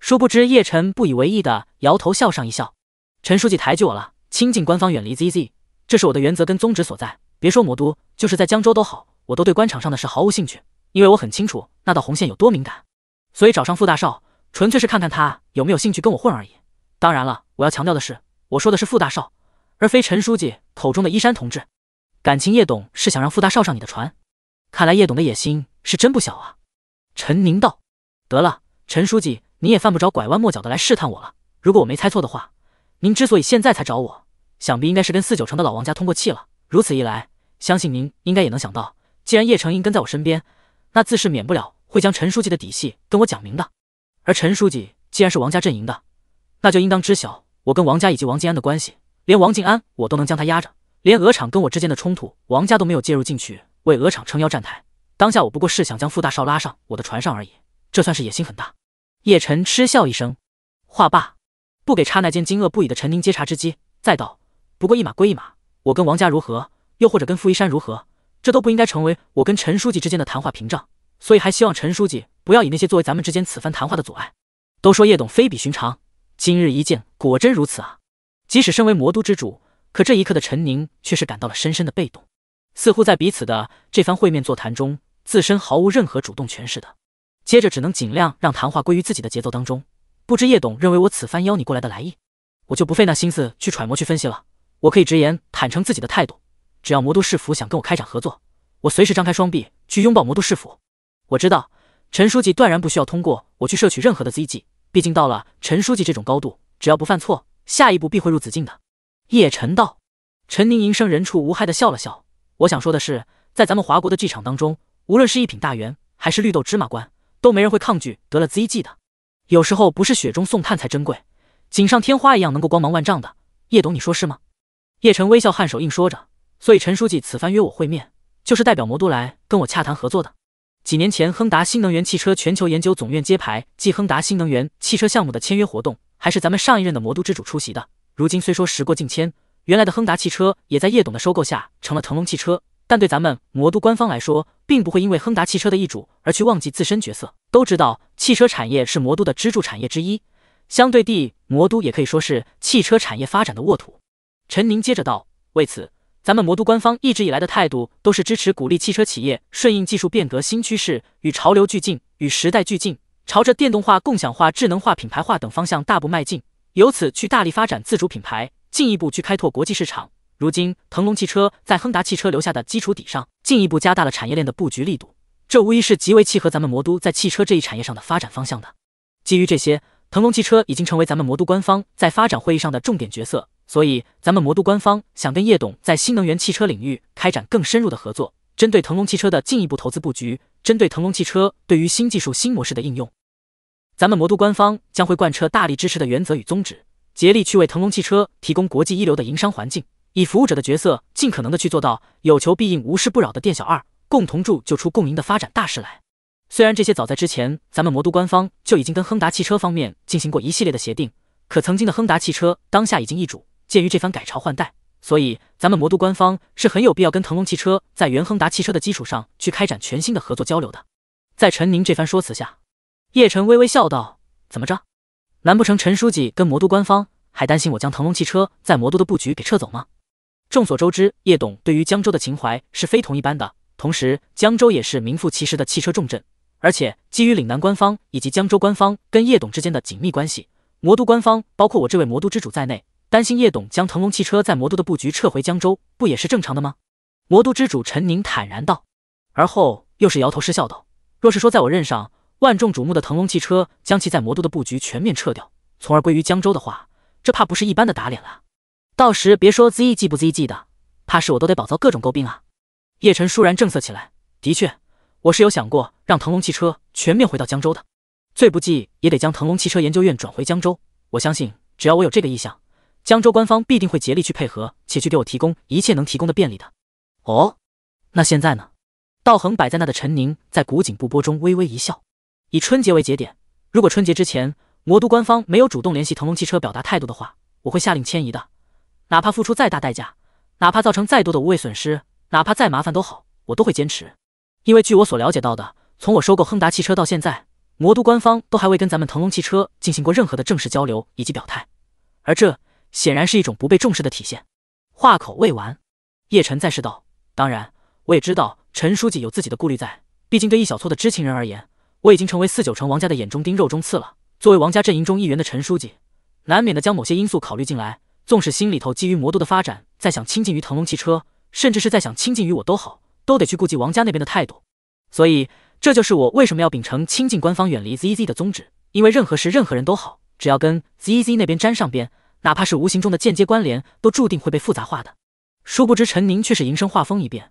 殊不知，叶晨不以为意的摇头笑上一笑：“陈书记抬举我了，亲近官方，远离 zz，这是我的原则跟宗旨所在。别说魔都，就是在江州都好，我都对官场上的事毫无兴趣，因为我很清楚那道红线有多敏感。所以找上傅大少，纯粹是看看他有没有兴趣跟我混而已。当然了，我要强调的是，我说的是傅大少，而非陈书记口中的依山同志。感情叶董是想让傅大少上你的船？看来叶董的野心是真不小啊。”陈宁道：“得了，陈书记。”您也犯不着拐弯抹角的来试探我了。如果我没猜错的话，您之所以现在才找我，想必应该是跟四九城的老王家通过气了。如此一来，相信您应该也能想到，既然叶成英跟在我身边，那自是免不了会将陈书记的底细跟我讲明的。而陈书记既然是王家阵营的，那就应当知晓我跟王家以及王静安的关系。连王静安我都能将他压着，连鹅厂跟我之间的冲突，王家都没有介入进去为鹅厂撑腰站台。当下我不过是想将傅大少拉上我的船上而已，这算是野心很大。叶晨嗤笑一声，话罢，不给刹那间惊愕不已的陈宁接茬之机，再道：“不过一码归一码，我跟王家如何，又或者跟傅一山如何，这都不应该成为我跟陈书记之间的谈话屏障。所以，还希望陈书记不要以那些作为咱们之间此番谈话的阻碍。”都说叶董非比寻常，今日一见，果真如此啊！即使身为魔都之主，可这一刻的陈宁却是感到了深深的被动，似乎在彼此的这番会面座谈中，自身毫无任何主动权似的。接着只能尽量让谈话归于自己的节奏当中。不知叶董认为我此番邀你过来的来意，我就不费那心思去揣摩去分析了。我可以直言坦诚自己的态度，只要魔都市府想跟我开展合作，我随时张开双臂去拥抱魔都市府。我知道陈书记断然不需要通过我去摄取任何的 Z G，毕竟到了陈书记这种高度，只要不犯错，下一步必会入紫禁的。叶晨道。陈宁吟声人畜无害的笑了笑。我想说的是，在咱们华国的剧场当中，无论是一品大员还是绿豆芝麻官。都没人会抗拒得了 Z G 的，有时候不是雪中送炭才珍贵，锦上添花一样能够光芒万丈的。叶董，你说是吗？叶晨微笑颔首，硬说着。所以陈书记此番约我会面，就是代表魔都来跟我洽谈合作的。几年前，亨达新能源汽车全球研究总院揭牌暨亨达新能源汽车项目的签约活动，还是咱们上一任的魔都之主出席的。如今虽说时过境迁，原来的亨达汽车也在叶董的收购下成了腾龙汽车。但对咱们魔都官方来说，并不会因为亨达汽车的易主而去忘记自身角色。都知道，汽车产业是魔都的支柱产业之一，相对地，魔都也可以说是汽车产业发展的沃土。陈宁接着道：“为此，咱们魔都官方一直以来的态度都是支持鼓励汽车企业顺应技术变革新趋势，与潮流俱进，与时代俱进，朝着电动化、共享化、智能化、品牌化等方向大步迈进，由此去大力发展自主品牌，进一步去开拓国际市场。”如今，腾龙汽车在亨达汽车留下的基础底上，进一步加大了产业链的布局力度，这无疑是极为契合咱们魔都在汽车这一产业上的发展方向的。基于这些，腾龙汽车已经成为咱们魔都官方在发展会议上的重点角色，所以咱们魔都官方想跟叶董在新能源汽车领域开展更深入的合作。针对腾龙汽车的进一步投资布局，针对腾龙汽车对于新技术新模式的应用，咱们魔都官方将会贯彻大力支持的原则与宗旨，竭力去为腾龙汽车提供国际一流的营商环境。以服务者的角色，尽可能的去做到有求必应、无事不扰的店小二，共同铸就出共赢的发展大事来。虽然这些早在之前，咱们魔都官方就已经跟亨达汽车方面进行过一系列的协定，可曾经的亨达汽车当下已经易主。鉴于这番改朝换代，所以咱们魔都官方是很有必要跟腾龙汽车在原亨达汽车的基础上去开展全新的合作交流的。在陈宁这番说辞下，叶晨微微笑道：“怎么着？难不成陈书记跟魔都官方还担心我将腾龙汽车在魔都的布局给撤走吗？”众所周知，叶董对于江州的情怀是非同一般的。同时，江州也是名副其实的汽车重镇。而且，基于岭南官方以及江州官方跟叶董之间的紧密关系，魔都官方包括我这位魔都之主在内，担心叶董将腾龙汽车在魔都的布局撤回江州，不也是正常的吗？魔都之主陈宁坦然道，而后又是摇头失笑道：“若是说在我任上，万众瞩目的腾龙汽车将其在魔都的布局全面撤掉，从而归于江州的话，这怕不是一般的打脸了。”到时别说 ZG 不 ZG 的，怕是我都得饱遭各种诟病啊！叶晨倏然正色起来，的确，我是有想过让腾龙汽车全面回到江州的，最不济也得将腾龙汽车研究院转回江州。我相信，只要我有这个意向，江州官方必定会竭力去配合，且去给我提供一切能提供的便利的。哦，那现在呢？道恒摆在那的陈宁在古井不波中微微一笑，以春节为节点，如果春节之前魔都官方没有主动联系腾龙汽车表达态度的话，我会下令迁移的。哪怕付出再大代价，哪怕造成再多的无谓损失，哪怕再麻烦都好，我都会坚持。因为据我所了解到的，从我收购亨达汽车到现在，魔都官方都还未跟咱们腾龙汽车进行过任何的正式交流以及表态，而这显然是一种不被重视的体现。话口未完，叶晨再是道：“当然，我也知道陈书记有自己的顾虑在。毕竟对一小撮的知情人而言，我已经成为四九城王家的眼中钉、肉中刺了。作为王家阵营中一员的陈书记，难免的将某些因素考虑进来。”纵使心里头基于魔都的发展，在想亲近于腾龙汽车，甚至是在想亲近于我都好，都得去顾及王家那边的态度。所以，这就是我为什么要秉承亲近官方、远离 Z Z 的宗旨。因为任何事、任何人都好，只要跟 Z Z 那边沾上边，哪怕是无形中的间接关联，都注定会被复杂化的。殊不知，陈宁却是迎声画风一变。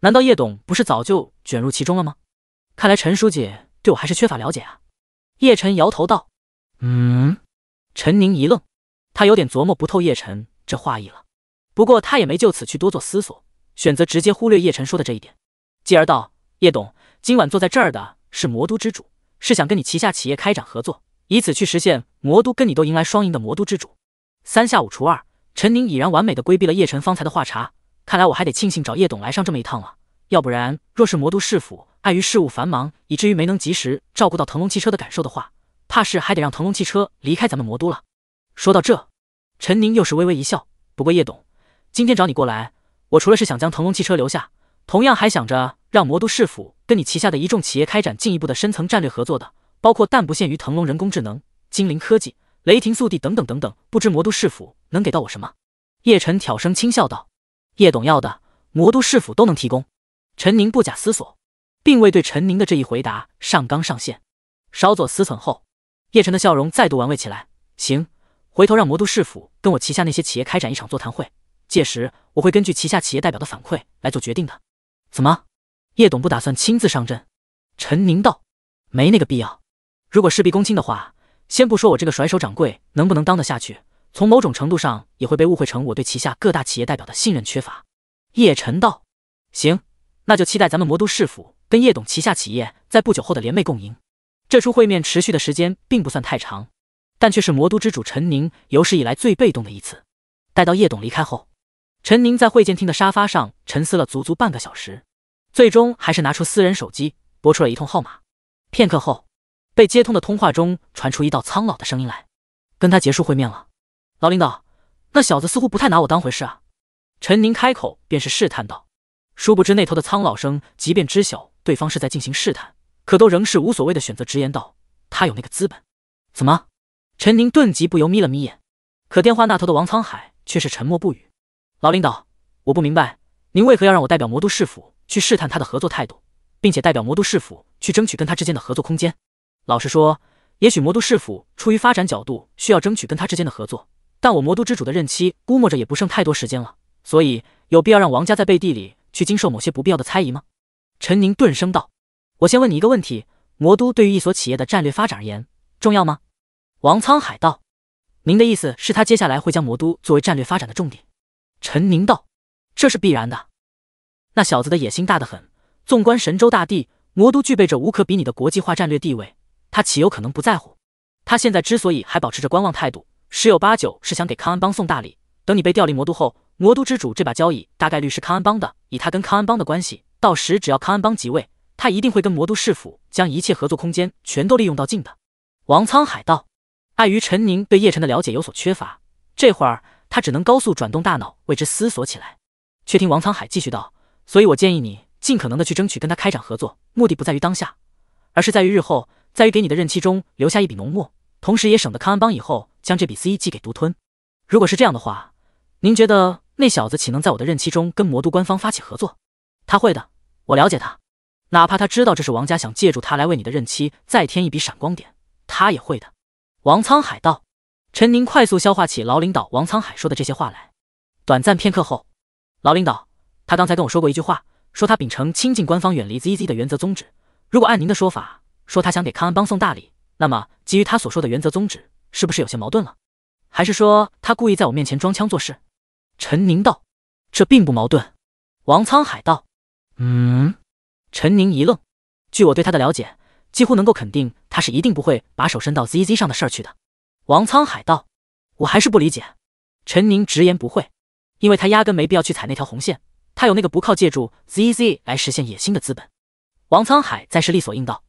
难道叶董不是早就卷入其中了吗？看来陈书记对我还是缺乏了解啊。叶晨摇头道：“嗯。”陈宁一愣。他有点琢磨不透叶晨这话意了，不过他也没就此去多做思索，选择直接忽略叶晨说的这一点，继而道：“叶董，今晚坐在这儿的是魔都之主，是想跟你旗下企业开展合作，以此去实现魔都跟你都迎来双赢的。”魔都之主三下五除二，陈宁已然完美的规避了叶晨方才的话茬。看来我还得庆幸找叶董来上这么一趟了，要不然若是魔都市府碍于事务繁忙，以至于没能及时照顾到腾龙汽车的感受的话，怕是还得让腾龙汽车离开咱们魔都了。说到这，陈宁又是微微一笑。不过叶董，今天找你过来，我除了是想将腾龙汽车留下，同样还想着让魔都市府跟你旗下的一众企业开展进一步的深层战略合作的，包括但不限于腾龙人工智能、精灵科技、雷霆速递等等等等。不知魔都市府能给到我什么？叶晨挑声轻笑道：“叶董要的，魔都市府都能提供。”陈宁不假思索，并未对陈宁的这一回答上纲上线。稍作思忖后，叶晨的笑容再度玩味起来：“行。”回头让魔都市府跟我旗下那些企业开展一场座谈会，届时我会根据旗下企业代表的反馈来做决定的。怎么，叶董不打算亲自上阵？陈宁道，没那个必要。如果事必躬亲的话，先不说我这个甩手掌柜能不能当得下去，从某种程度上也会被误会成我对旗下各大企业代表的信任缺乏。叶晨道，行，那就期待咱们魔都市府跟叶董旗下企业在不久后的联袂共赢。这出会面持续的时间并不算太长。但却是魔都之主陈宁有史以来最被动的一次。待到叶董离开后，陈宁在会见厅的沙发上沉思了足足半个小时，最终还是拿出私人手机拨出了一通号码。片刻后，被接通的通话中传出一道苍老的声音来：“跟他结束会面了，老领导，那小子似乎不太拿我当回事啊。”陈宁开口便是试探道。殊不知那头的苍老声，即便知晓对方是在进行试探，可都仍是无所谓的选择，直言道：“他有那个资本，怎么？”陈宁顿即不由眯了眯眼，可电话那头的王沧海却是沉默不语。老领导，我不明白您为何要让我代表魔都市府去试探他的合作态度，并且代表魔都市府去争取跟他之间的合作空间。老实说，也许魔都市府出于发展角度需要争取跟他之间的合作，但我魔都之主的任期估摸着也不剩太多时间了，所以有必要让王家在背地里去经受某些不必要的猜疑吗？陈宁顿声道：“我先问你一个问题，魔都对于一所企业的战略发展而言重要吗？”王沧海道：“您的意思是，他接下来会将魔都作为战略发展的重点？”陈宁道：“这是必然的。那小子的野心大得很，纵观神州大地，魔都具备着无可比拟的国际化战略地位，他岂有可能不在乎？他现在之所以还保持着观望态度，十有八九是想给康安帮送大礼。等你被调离魔都后，魔都之主这把交椅大概率是康安帮的。以他跟康安帮的关系，到时只要康安帮即位，他一定会跟魔都市府将一切合作空间全都利用到尽的。”王沧海道。碍于陈宁对叶晨的了解有所缺乏，这会儿他只能高速转动大脑为之思索起来，却听王沧海继续道：“所以我建议你尽可能的去争取跟他开展合作，目的不在于当下，而是在于日后，在于给你的任期中留下一笔浓墨，同时也省得康安帮以后将这笔 C 计给独吞。如果是这样的话，您觉得那小子岂能在我的任期中跟魔都官方发起合作？他会的，我了解他，哪怕他知道这是王家想借助他来为你的任期再添一笔闪光点，他也会的。”王沧海道，陈宁快速消化起老领导王沧海说的这些话来。短暂片刻后，老领导，他刚才跟我说过一句话，说他秉承亲近官方、远离 Z Z 的原则宗旨。如果按您的说法，说他想给康安邦送大礼，那么基于他所说的原则宗旨，是不是有些矛盾了？还是说他故意在我面前装腔作势？陈宁道，这并不矛盾。王沧海道，嗯。陈宁一愣，据我对他的了解，几乎能够肯定。他是一定不会把手伸到 Z Z 上的事儿去的。王沧海道：“我还是不理解。”陈宁直言不讳：“因为他压根没必要去踩那条红线，他有那个不靠借助 Z Z 来实现野心的资本。”王沧海再是力所应道：“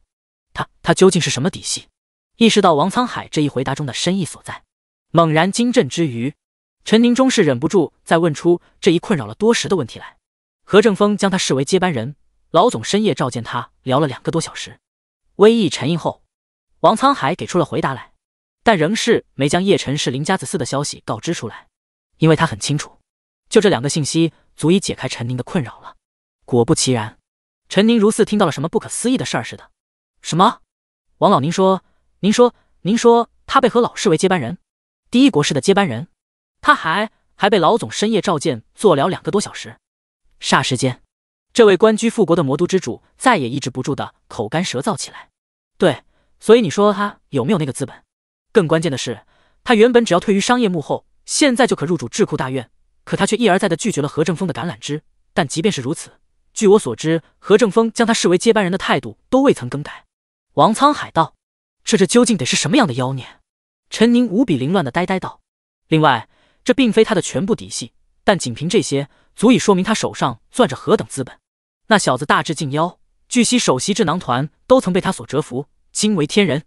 他他究竟是什么底细？”意识到王沧海这一回答中的深意所在，猛然惊震之余，陈宁终是忍不住再问出这一困扰了多时的问题来。何正峰将他视为接班人，老总深夜召见他聊了两个多小时，微意沉吟后。王沧海给出了回答来，但仍是没将叶晨是林家子嗣的消息告知出来，因为他很清楚，就这两个信息足以解开陈宁的困扰了。果不其然，陈宁如似听到了什么不可思议的事似的。什么？王老，您说，您说，您说，他被何老视为接班人，第一国师的接班人，他还还被老总深夜召见，坐了两个多小时。霎时间，这位官居富国的魔都之主再也抑制不住的口干舌燥起来。对。所以你说他有没有那个资本？更关键的是，他原本只要退于商业幕后，现在就可入主智库大院，可他却一而再的拒绝了何正峰的橄榄枝。但即便是如此，据我所知，何正峰将他视为接班人的态度都未曾更改。王沧海道：“这这究竟得是什么样的妖孽？”陈宁无比凌乱的呆呆道：“另外，这并非他的全部底细，但仅凭这些，足以说明他手上攥着何等资本。那小子大志近妖，据悉，首席智囊团都曾被他所折服。”惊为天人，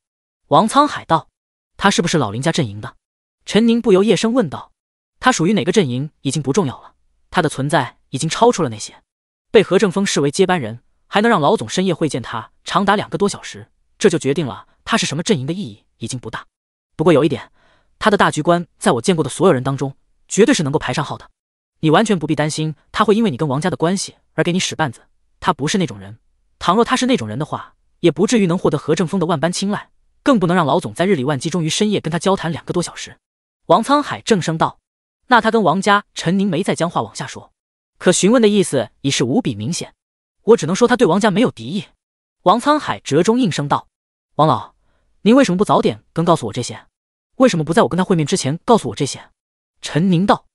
王沧海道：“他是不是老林家阵营的？”陈宁不由夜声问道：“他属于哪个阵营已经不重要了，他的存在已经超出了那些被何正峰视为接班人，还能让老总深夜会见他长达两个多小时，这就决定了他是什么阵营的意义已经不大。不过有一点，他的大局观在我见过的所有人当中，绝对是能够排上号的。你完全不必担心他会因为你跟王家的关系而给你使绊子，他不是那种人。倘若他是那种人的话。”也不至于能获得何正峰的万般青睐，更不能让老总在日理万机中于深夜跟他交谈两个多小时。王沧海正声道：“那他跟王家……”陈宁没再将话往下说，可询问的意思已是无比明显。我只能说他对王家没有敌意。王沧海折中应声道：“王老，您为什么不早点跟告诉我这些？为什么不在我跟他会面之前告诉我这些？”陈宁道：“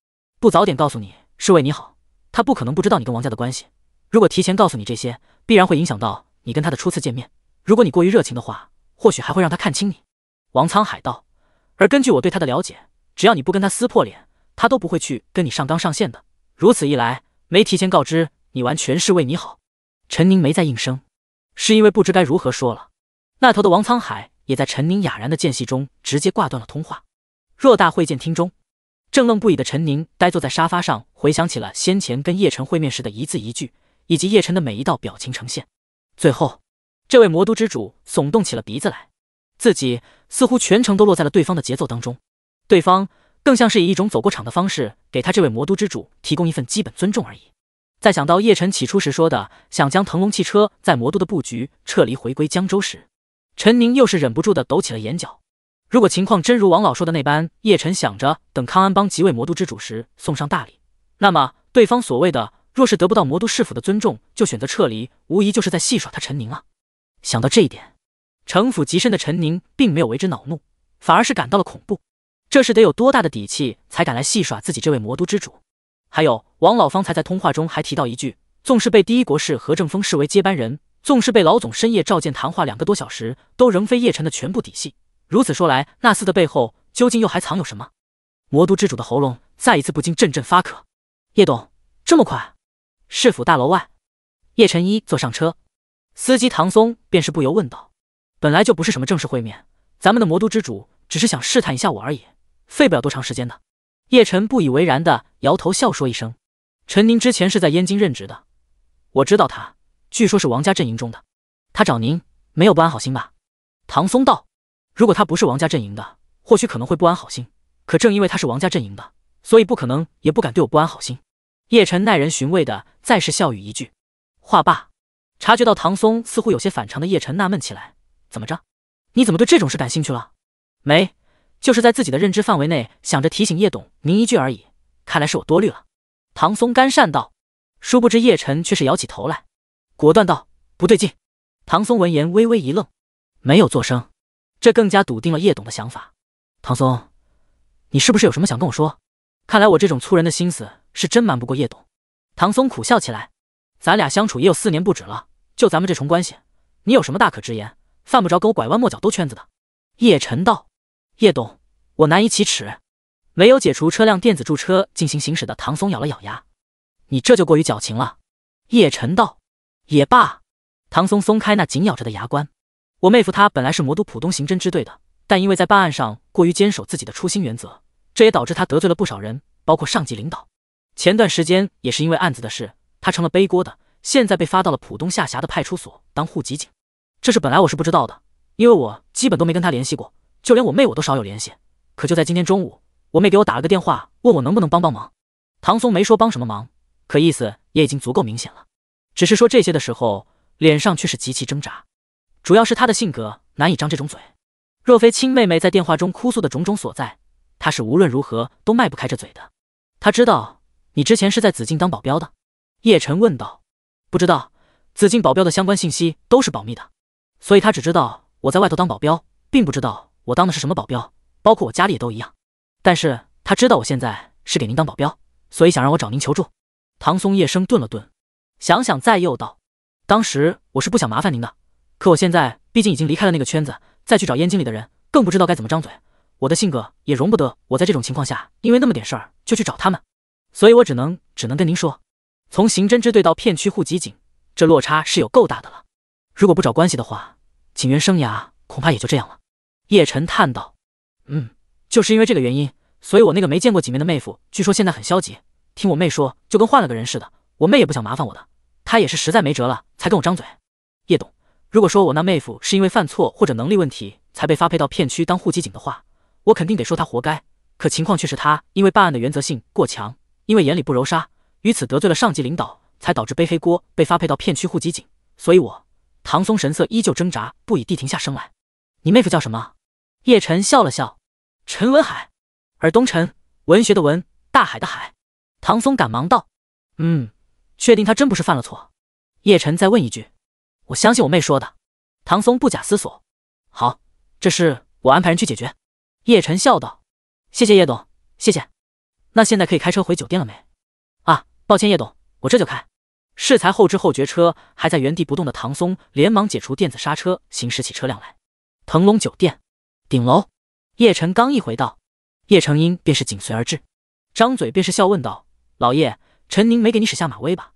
不早点告诉你，是为你好。他不可能不知道你跟王家的关系。如果提前告诉你这些，必然会影响到你跟他的初次见面。”如果你过于热情的话，或许还会让他看清你。王沧海道，而根据我对他的了解，只要你不跟他撕破脸，他都不会去跟你上纲上线的。如此一来，没提前告知你，完全是为你好。陈宁没再应声，是因为不知该如何说了。那头的王沧海也在陈宁哑然的间隙中直接挂断了通话。偌大会见厅中，正愣不已的陈宁呆坐在沙发上，回想起了先前跟叶晨会面时的一字一句，以及叶晨的每一道表情呈现。最后。这位魔都之主耸动起了鼻子来，自己似乎全程都落在了对方的节奏当中，对方更像是以一种走过场的方式给他这位魔都之主提供一份基本尊重而已。在想到叶晨起初时说的想将腾龙汽车在魔都的布局撤离回归江州时，陈宁又是忍不住的抖起了眼角。如果情况真如王老说的那般，叶晨想着等康安帮即位魔都之主时送上大礼，那么对方所谓的若是得不到魔都市府的尊重就选择撤离，无疑就是在戏耍他陈宁啊！想到这一点，城府极深的陈宁并没有为之恼怒，反而是感到了恐怖。这是得有多大的底气，才敢来戏耍自己这位魔都之主？还有王老方才在通话中还提到一句：纵是被第一国士何正峰视为接班人，纵是被老总深夜召见谈话两个多小时，都仍非叶晨的全部底细。如此说来，那厮的背后究竟又还藏有什么？魔都之主的喉咙再一次不禁阵阵发渴。叶董这么快？市府大楼外，叶晨一坐上车。司机唐松便是不由问道：“本来就不是什么正式会面，咱们的魔都之主只是想试探一下我而已，费不了多长时间的。”叶晨不以为然的摇头笑说一声：“陈宁之前是在燕京任职的，我知道他，据说是王家阵营中的。他找您没有不安好心吧？”唐松道：“如果他不是王家阵营的，或许可能会不安好心。可正因为他是王家阵营的，所以不可能也不敢对我不安好心。”叶晨耐人寻味的再是笑语一句，话罢。察觉到唐松似乎有些反常的叶晨纳闷起来：“怎么着？你怎么对这种事感兴趣了？没，就是在自己的认知范围内想着提醒叶董您一句而已。看来是我多虑了。”唐松干善道。殊不知叶晨却是摇起头来，果断道：“不对劲。”唐松闻言微微一愣，没有作声。这更加笃定了叶董的想法。唐松，你是不是有什么想跟我说？看来我这种粗人的心思是真瞒不过叶董。唐松苦笑起来。咱俩相处也有四年不止了，就咱们这重关系，你有什么大可直言，犯不着跟我拐弯抹角兜圈子的。叶晨道：“叶董，我难以启齿。”没有解除车辆电子驻车进行行驶的唐松咬了咬牙：“你这就过于矫情了。”叶晨道：“也罢。”唐松松开那紧咬着的牙关：“我妹夫他本来是魔都浦东刑侦支队的，但因为在办案上过于坚守自己的初心原则，这也导致他得罪了不少人，包括上级领导。前段时间也是因为案子的事。”他成了背锅的，现在被发到了浦东下辖的派出所当户籍警。这事本来我是不知道的，因为我基本都没跟他联系过，就连我妹我都少有联系。可就在今天中午，我妹给我打了个电话，问我能不能帮帮忙。唐松没说帮什么忙，可意思也已经足够明显了。只是说这些的时候，脸上却是极其挣扎，主要是他的性格难以张这种嘴。若非亲妹妹在电话中哭诉的种种所在，他是无论如何都迈不开这嘴的。他知道你之前是在紫禁当保镖的。叶晨问道：“不知道，紫禁保镖的相关信息都是保密的，所以他只知道我在外头当保镖，并不知道我当的是什么保镖，包括我家里也都一样。但是他知道我现在是给您当保镖，所以想让我找您求助。”唐松叶生顿了顿，想想再又道：“当时我是不想麻烦您的，可我现在毕竟已经离开了那个圈子，再去找燕京里的人，更不知道该怎么张嘴。我的性格也容不得我在这种情况下因为那么点事儿就去找他们，所以我只能只能跟您说。”从刑侦支队到片区户籍警，这落差是有够大的了。如果不找关系的话，警员生涯恐怕也就这样了。叶晨叹道：“嗯，就是因为这个原因，所以我那个没见过几面的妹夫，据说现在很消极。听我妹说，就跟换了个人似的。我妹也不想麻烦我的，她也是实在没辙了才跟我张嘴。叶董，如果说我那妹夫是因为犯错或者能力问题才被发配到片区当户籍警的话，我肯定得说他活该。可情况却是他因为办案的原则性过强，因为眼里不揉沙。”于此得罪了上级领导，才导致背黑锅，被发配到片区户籍警。所以，我唐松神色依旧挣扎，不以地停下声来。你妹夫叫什么？叶晨笑了笑。陈文海，而东陈文学的文，大海的海。唐松赶忙道：“嗯，确定他真不是犯了错。”叶晨再问一句：“我相信我妹说的。”唐松不假思索：“好，这事我安排人去解决。”叶晨笑道：“谢谢叶董，谢谢。那现在可以开车回酒店了没？”抱歉，叶董，我这就开。适才后知后觉，车还在原地不动的唐松连忙解除电子刹车，行驶起车辆来。腾龙酒店顶楼，叶晨刚一回到，叶成英便是紧随而至，张嘴便是笑问道：“老叶，陈宁没给你使下马威吧？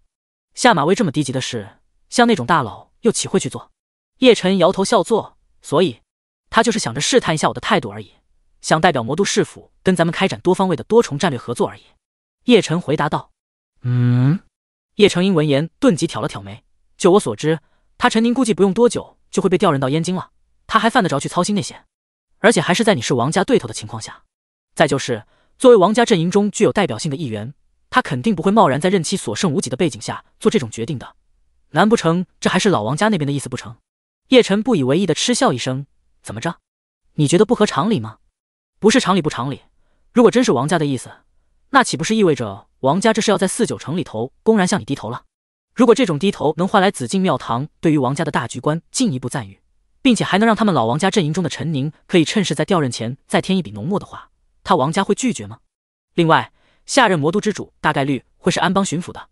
下马威这么低级的事，像那种大佬又岂会去做？”叶晨摇头笑作，所以他就是想着试探一下我的态度而已，想代表魔都市府跟咱们开展多方位的多重战略合作而已。叶晨回答道。嗯，叶成英闻言顿即挑了挑眉。就我所知，他陈宁估计不用多久就会被调任到燕京了，他还犯得着去操心那些？而且还是在你是王家对头的情况下。再就是，作为王家阵营中具有代表性的一员，他肯定不会贸然在任期所剩无几的背景下做这种决定的。难不成这还是老王家那边的意思不成？叶晨不以为意的嗤笑一声：“怎么着？你觉得不合常理吗？不是常理不常理，如果真是王家的意思。”那岂不是意味着王家这是要在四九城里头公然向你低头了？如果这种低头能换来紫禁庙堂对于王家的大局观进一步赞誉，并且还能让他们老王家阵营中的陈宁可以趁势在调任前再添一笔浓墨的话，他王家会拒绝吗？另外，下任魔都之主大概率会是安邦巡抚的，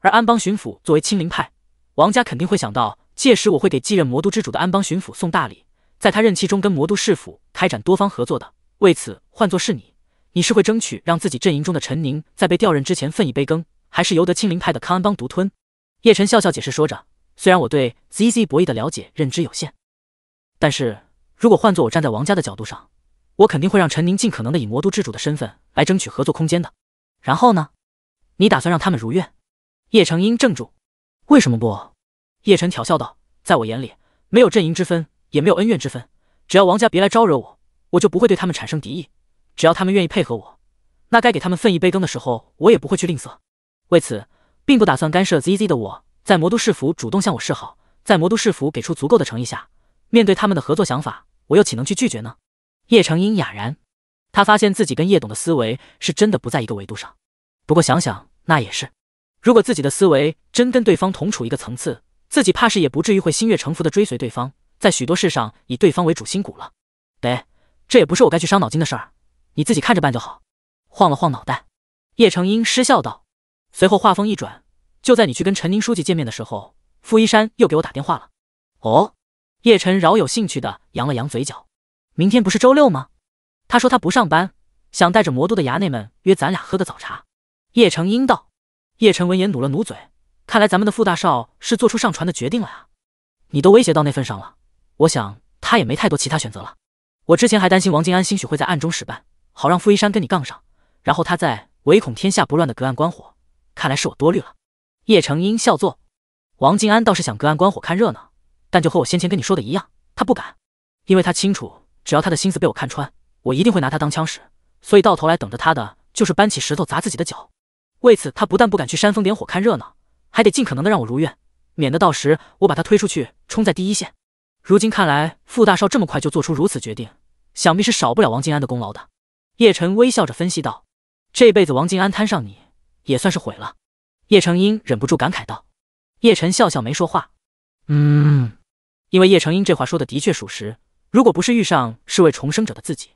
而安邦巡抚作为亲临派，王家肯定会想到，届时我会给继任魔都之主的安邦巡抚送大礼，在他任期中跟魔都市府开展多方合作的。为此，换作是你。你是会争取让自己阵营中的陈宁在被调任之前分一杯羹，还是由得青灵派的康安帮独吞？叶晨笑笑解释说着，虽然我对 z z 博弈的了解认知有限，但是如果换作我站在王家的角度上，我肯定会让陈宁尽可能的以魔都之主的身份来争取合作空间的。然后呢？你打算让他们如愿？叶成英怔住。为什么不？叶晨调笑道，在我眼里，没有阵营之分，也没有恩怨之分，只要王家别来招惹我，我就不会对他们产生敌意。只要他们愿意配合我，那该给他们分一杯羹的时候，我也不会去吝啬。为此，并不打算干涉 Z Z 的我，在魔都市府主动向我示好，在魔都市府给出足够的诚意下，面对他们的合作想法，我又岂能去拒绝呢？叶成英哑然，他发现自己跟叶董的思维是真的不在一个维度上。不过想想，那也是，如果自己的思维真跟对方同处一个层次，自己怕是也不至于会心悦诚服的追随对方，在许多事上以对方为主心骨了。得，这也不是我该去伤脑筋的事儿。你自己看着办就好。晃了晃脑袋，叶成英失笑道。随后话锋一转，就在你去跟陈宁书记见面的时候，傅一山又给我打电话了。哦，叶晨饶有兴趣的扬了扬嘴角。明天不是周六吗？他说他不上班，想带着魔都的衙内们约咱俩喝个早茶。叶成英道。叶晨闻言努了努嘴，看来咱们的傅大少是做出上船的决定了啊。你都威胁到那份上了，我想他也没太多其他选择了。我之前还担心王静安兴许会在暗中使绊。好让傅一山跟你杠上，然后他再唯恐天下不乱的隔岸观火。看来是我多虑了。叶成英笑作，王静安倒是想隔岸观火看热闹，但就和我先前跟你说的一样，他不敢，因为他清楚，只要他的心思被我看穿，我一定会拿他当枪使，所以到头来等着他的就是搬起石头砸自己的脚。为此，他不但不敢去煽风点火看热闹，还得尽可能的让我如愿，免得到时我把他推出去冲在第一线。如今看来，傅大少这么快就做出如此决定，想必是少不了王静安的功劳的。叶晨微笑着分析道：“这辈子王静安摊上你，也算是毁了。”叶成英忍不住感慨道。叶晨笑笑没说话。嗯，因为叶成英这话说的的确属实。如果不是遇上是位重生者的自己，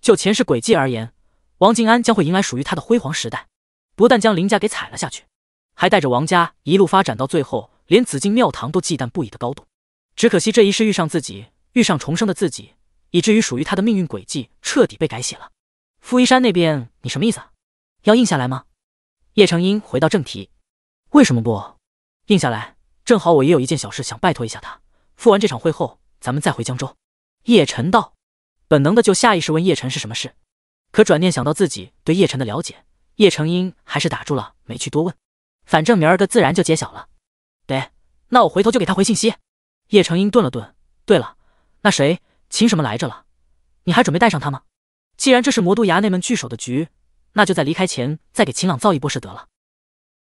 就前世轨迹而言，王静安将会迎来属于他的辉煌时代，不但将林家给踩了下去，还带着王家一路发展到最后，连紫禁庙堂都忌惮不已的高度。只可惜这一世遇上自己，遇上重生的自己，以至于属于他的命运轨迹彻底被改写了。傅一山那边，你什么意思？要应下来吗？叶成英回到正题，为什么不应下来？正好我也有一件小事想拜托一下他。赴完这场会后，咱们再回江州。叶晨道，本能的就下意识问叶晨是什么事，可转念想到自己对叶晨的了解，叶成英还是打住了，没去多问。反正明儿个自然就揭晓了。得，那我回头就给他回信息。叶成英顿了顿，对了，那谁秦什么来着了？你还准备带上他吗？既然这是魔都衙内们聚首的局，那就在离开前再给秦朗造一波势得了。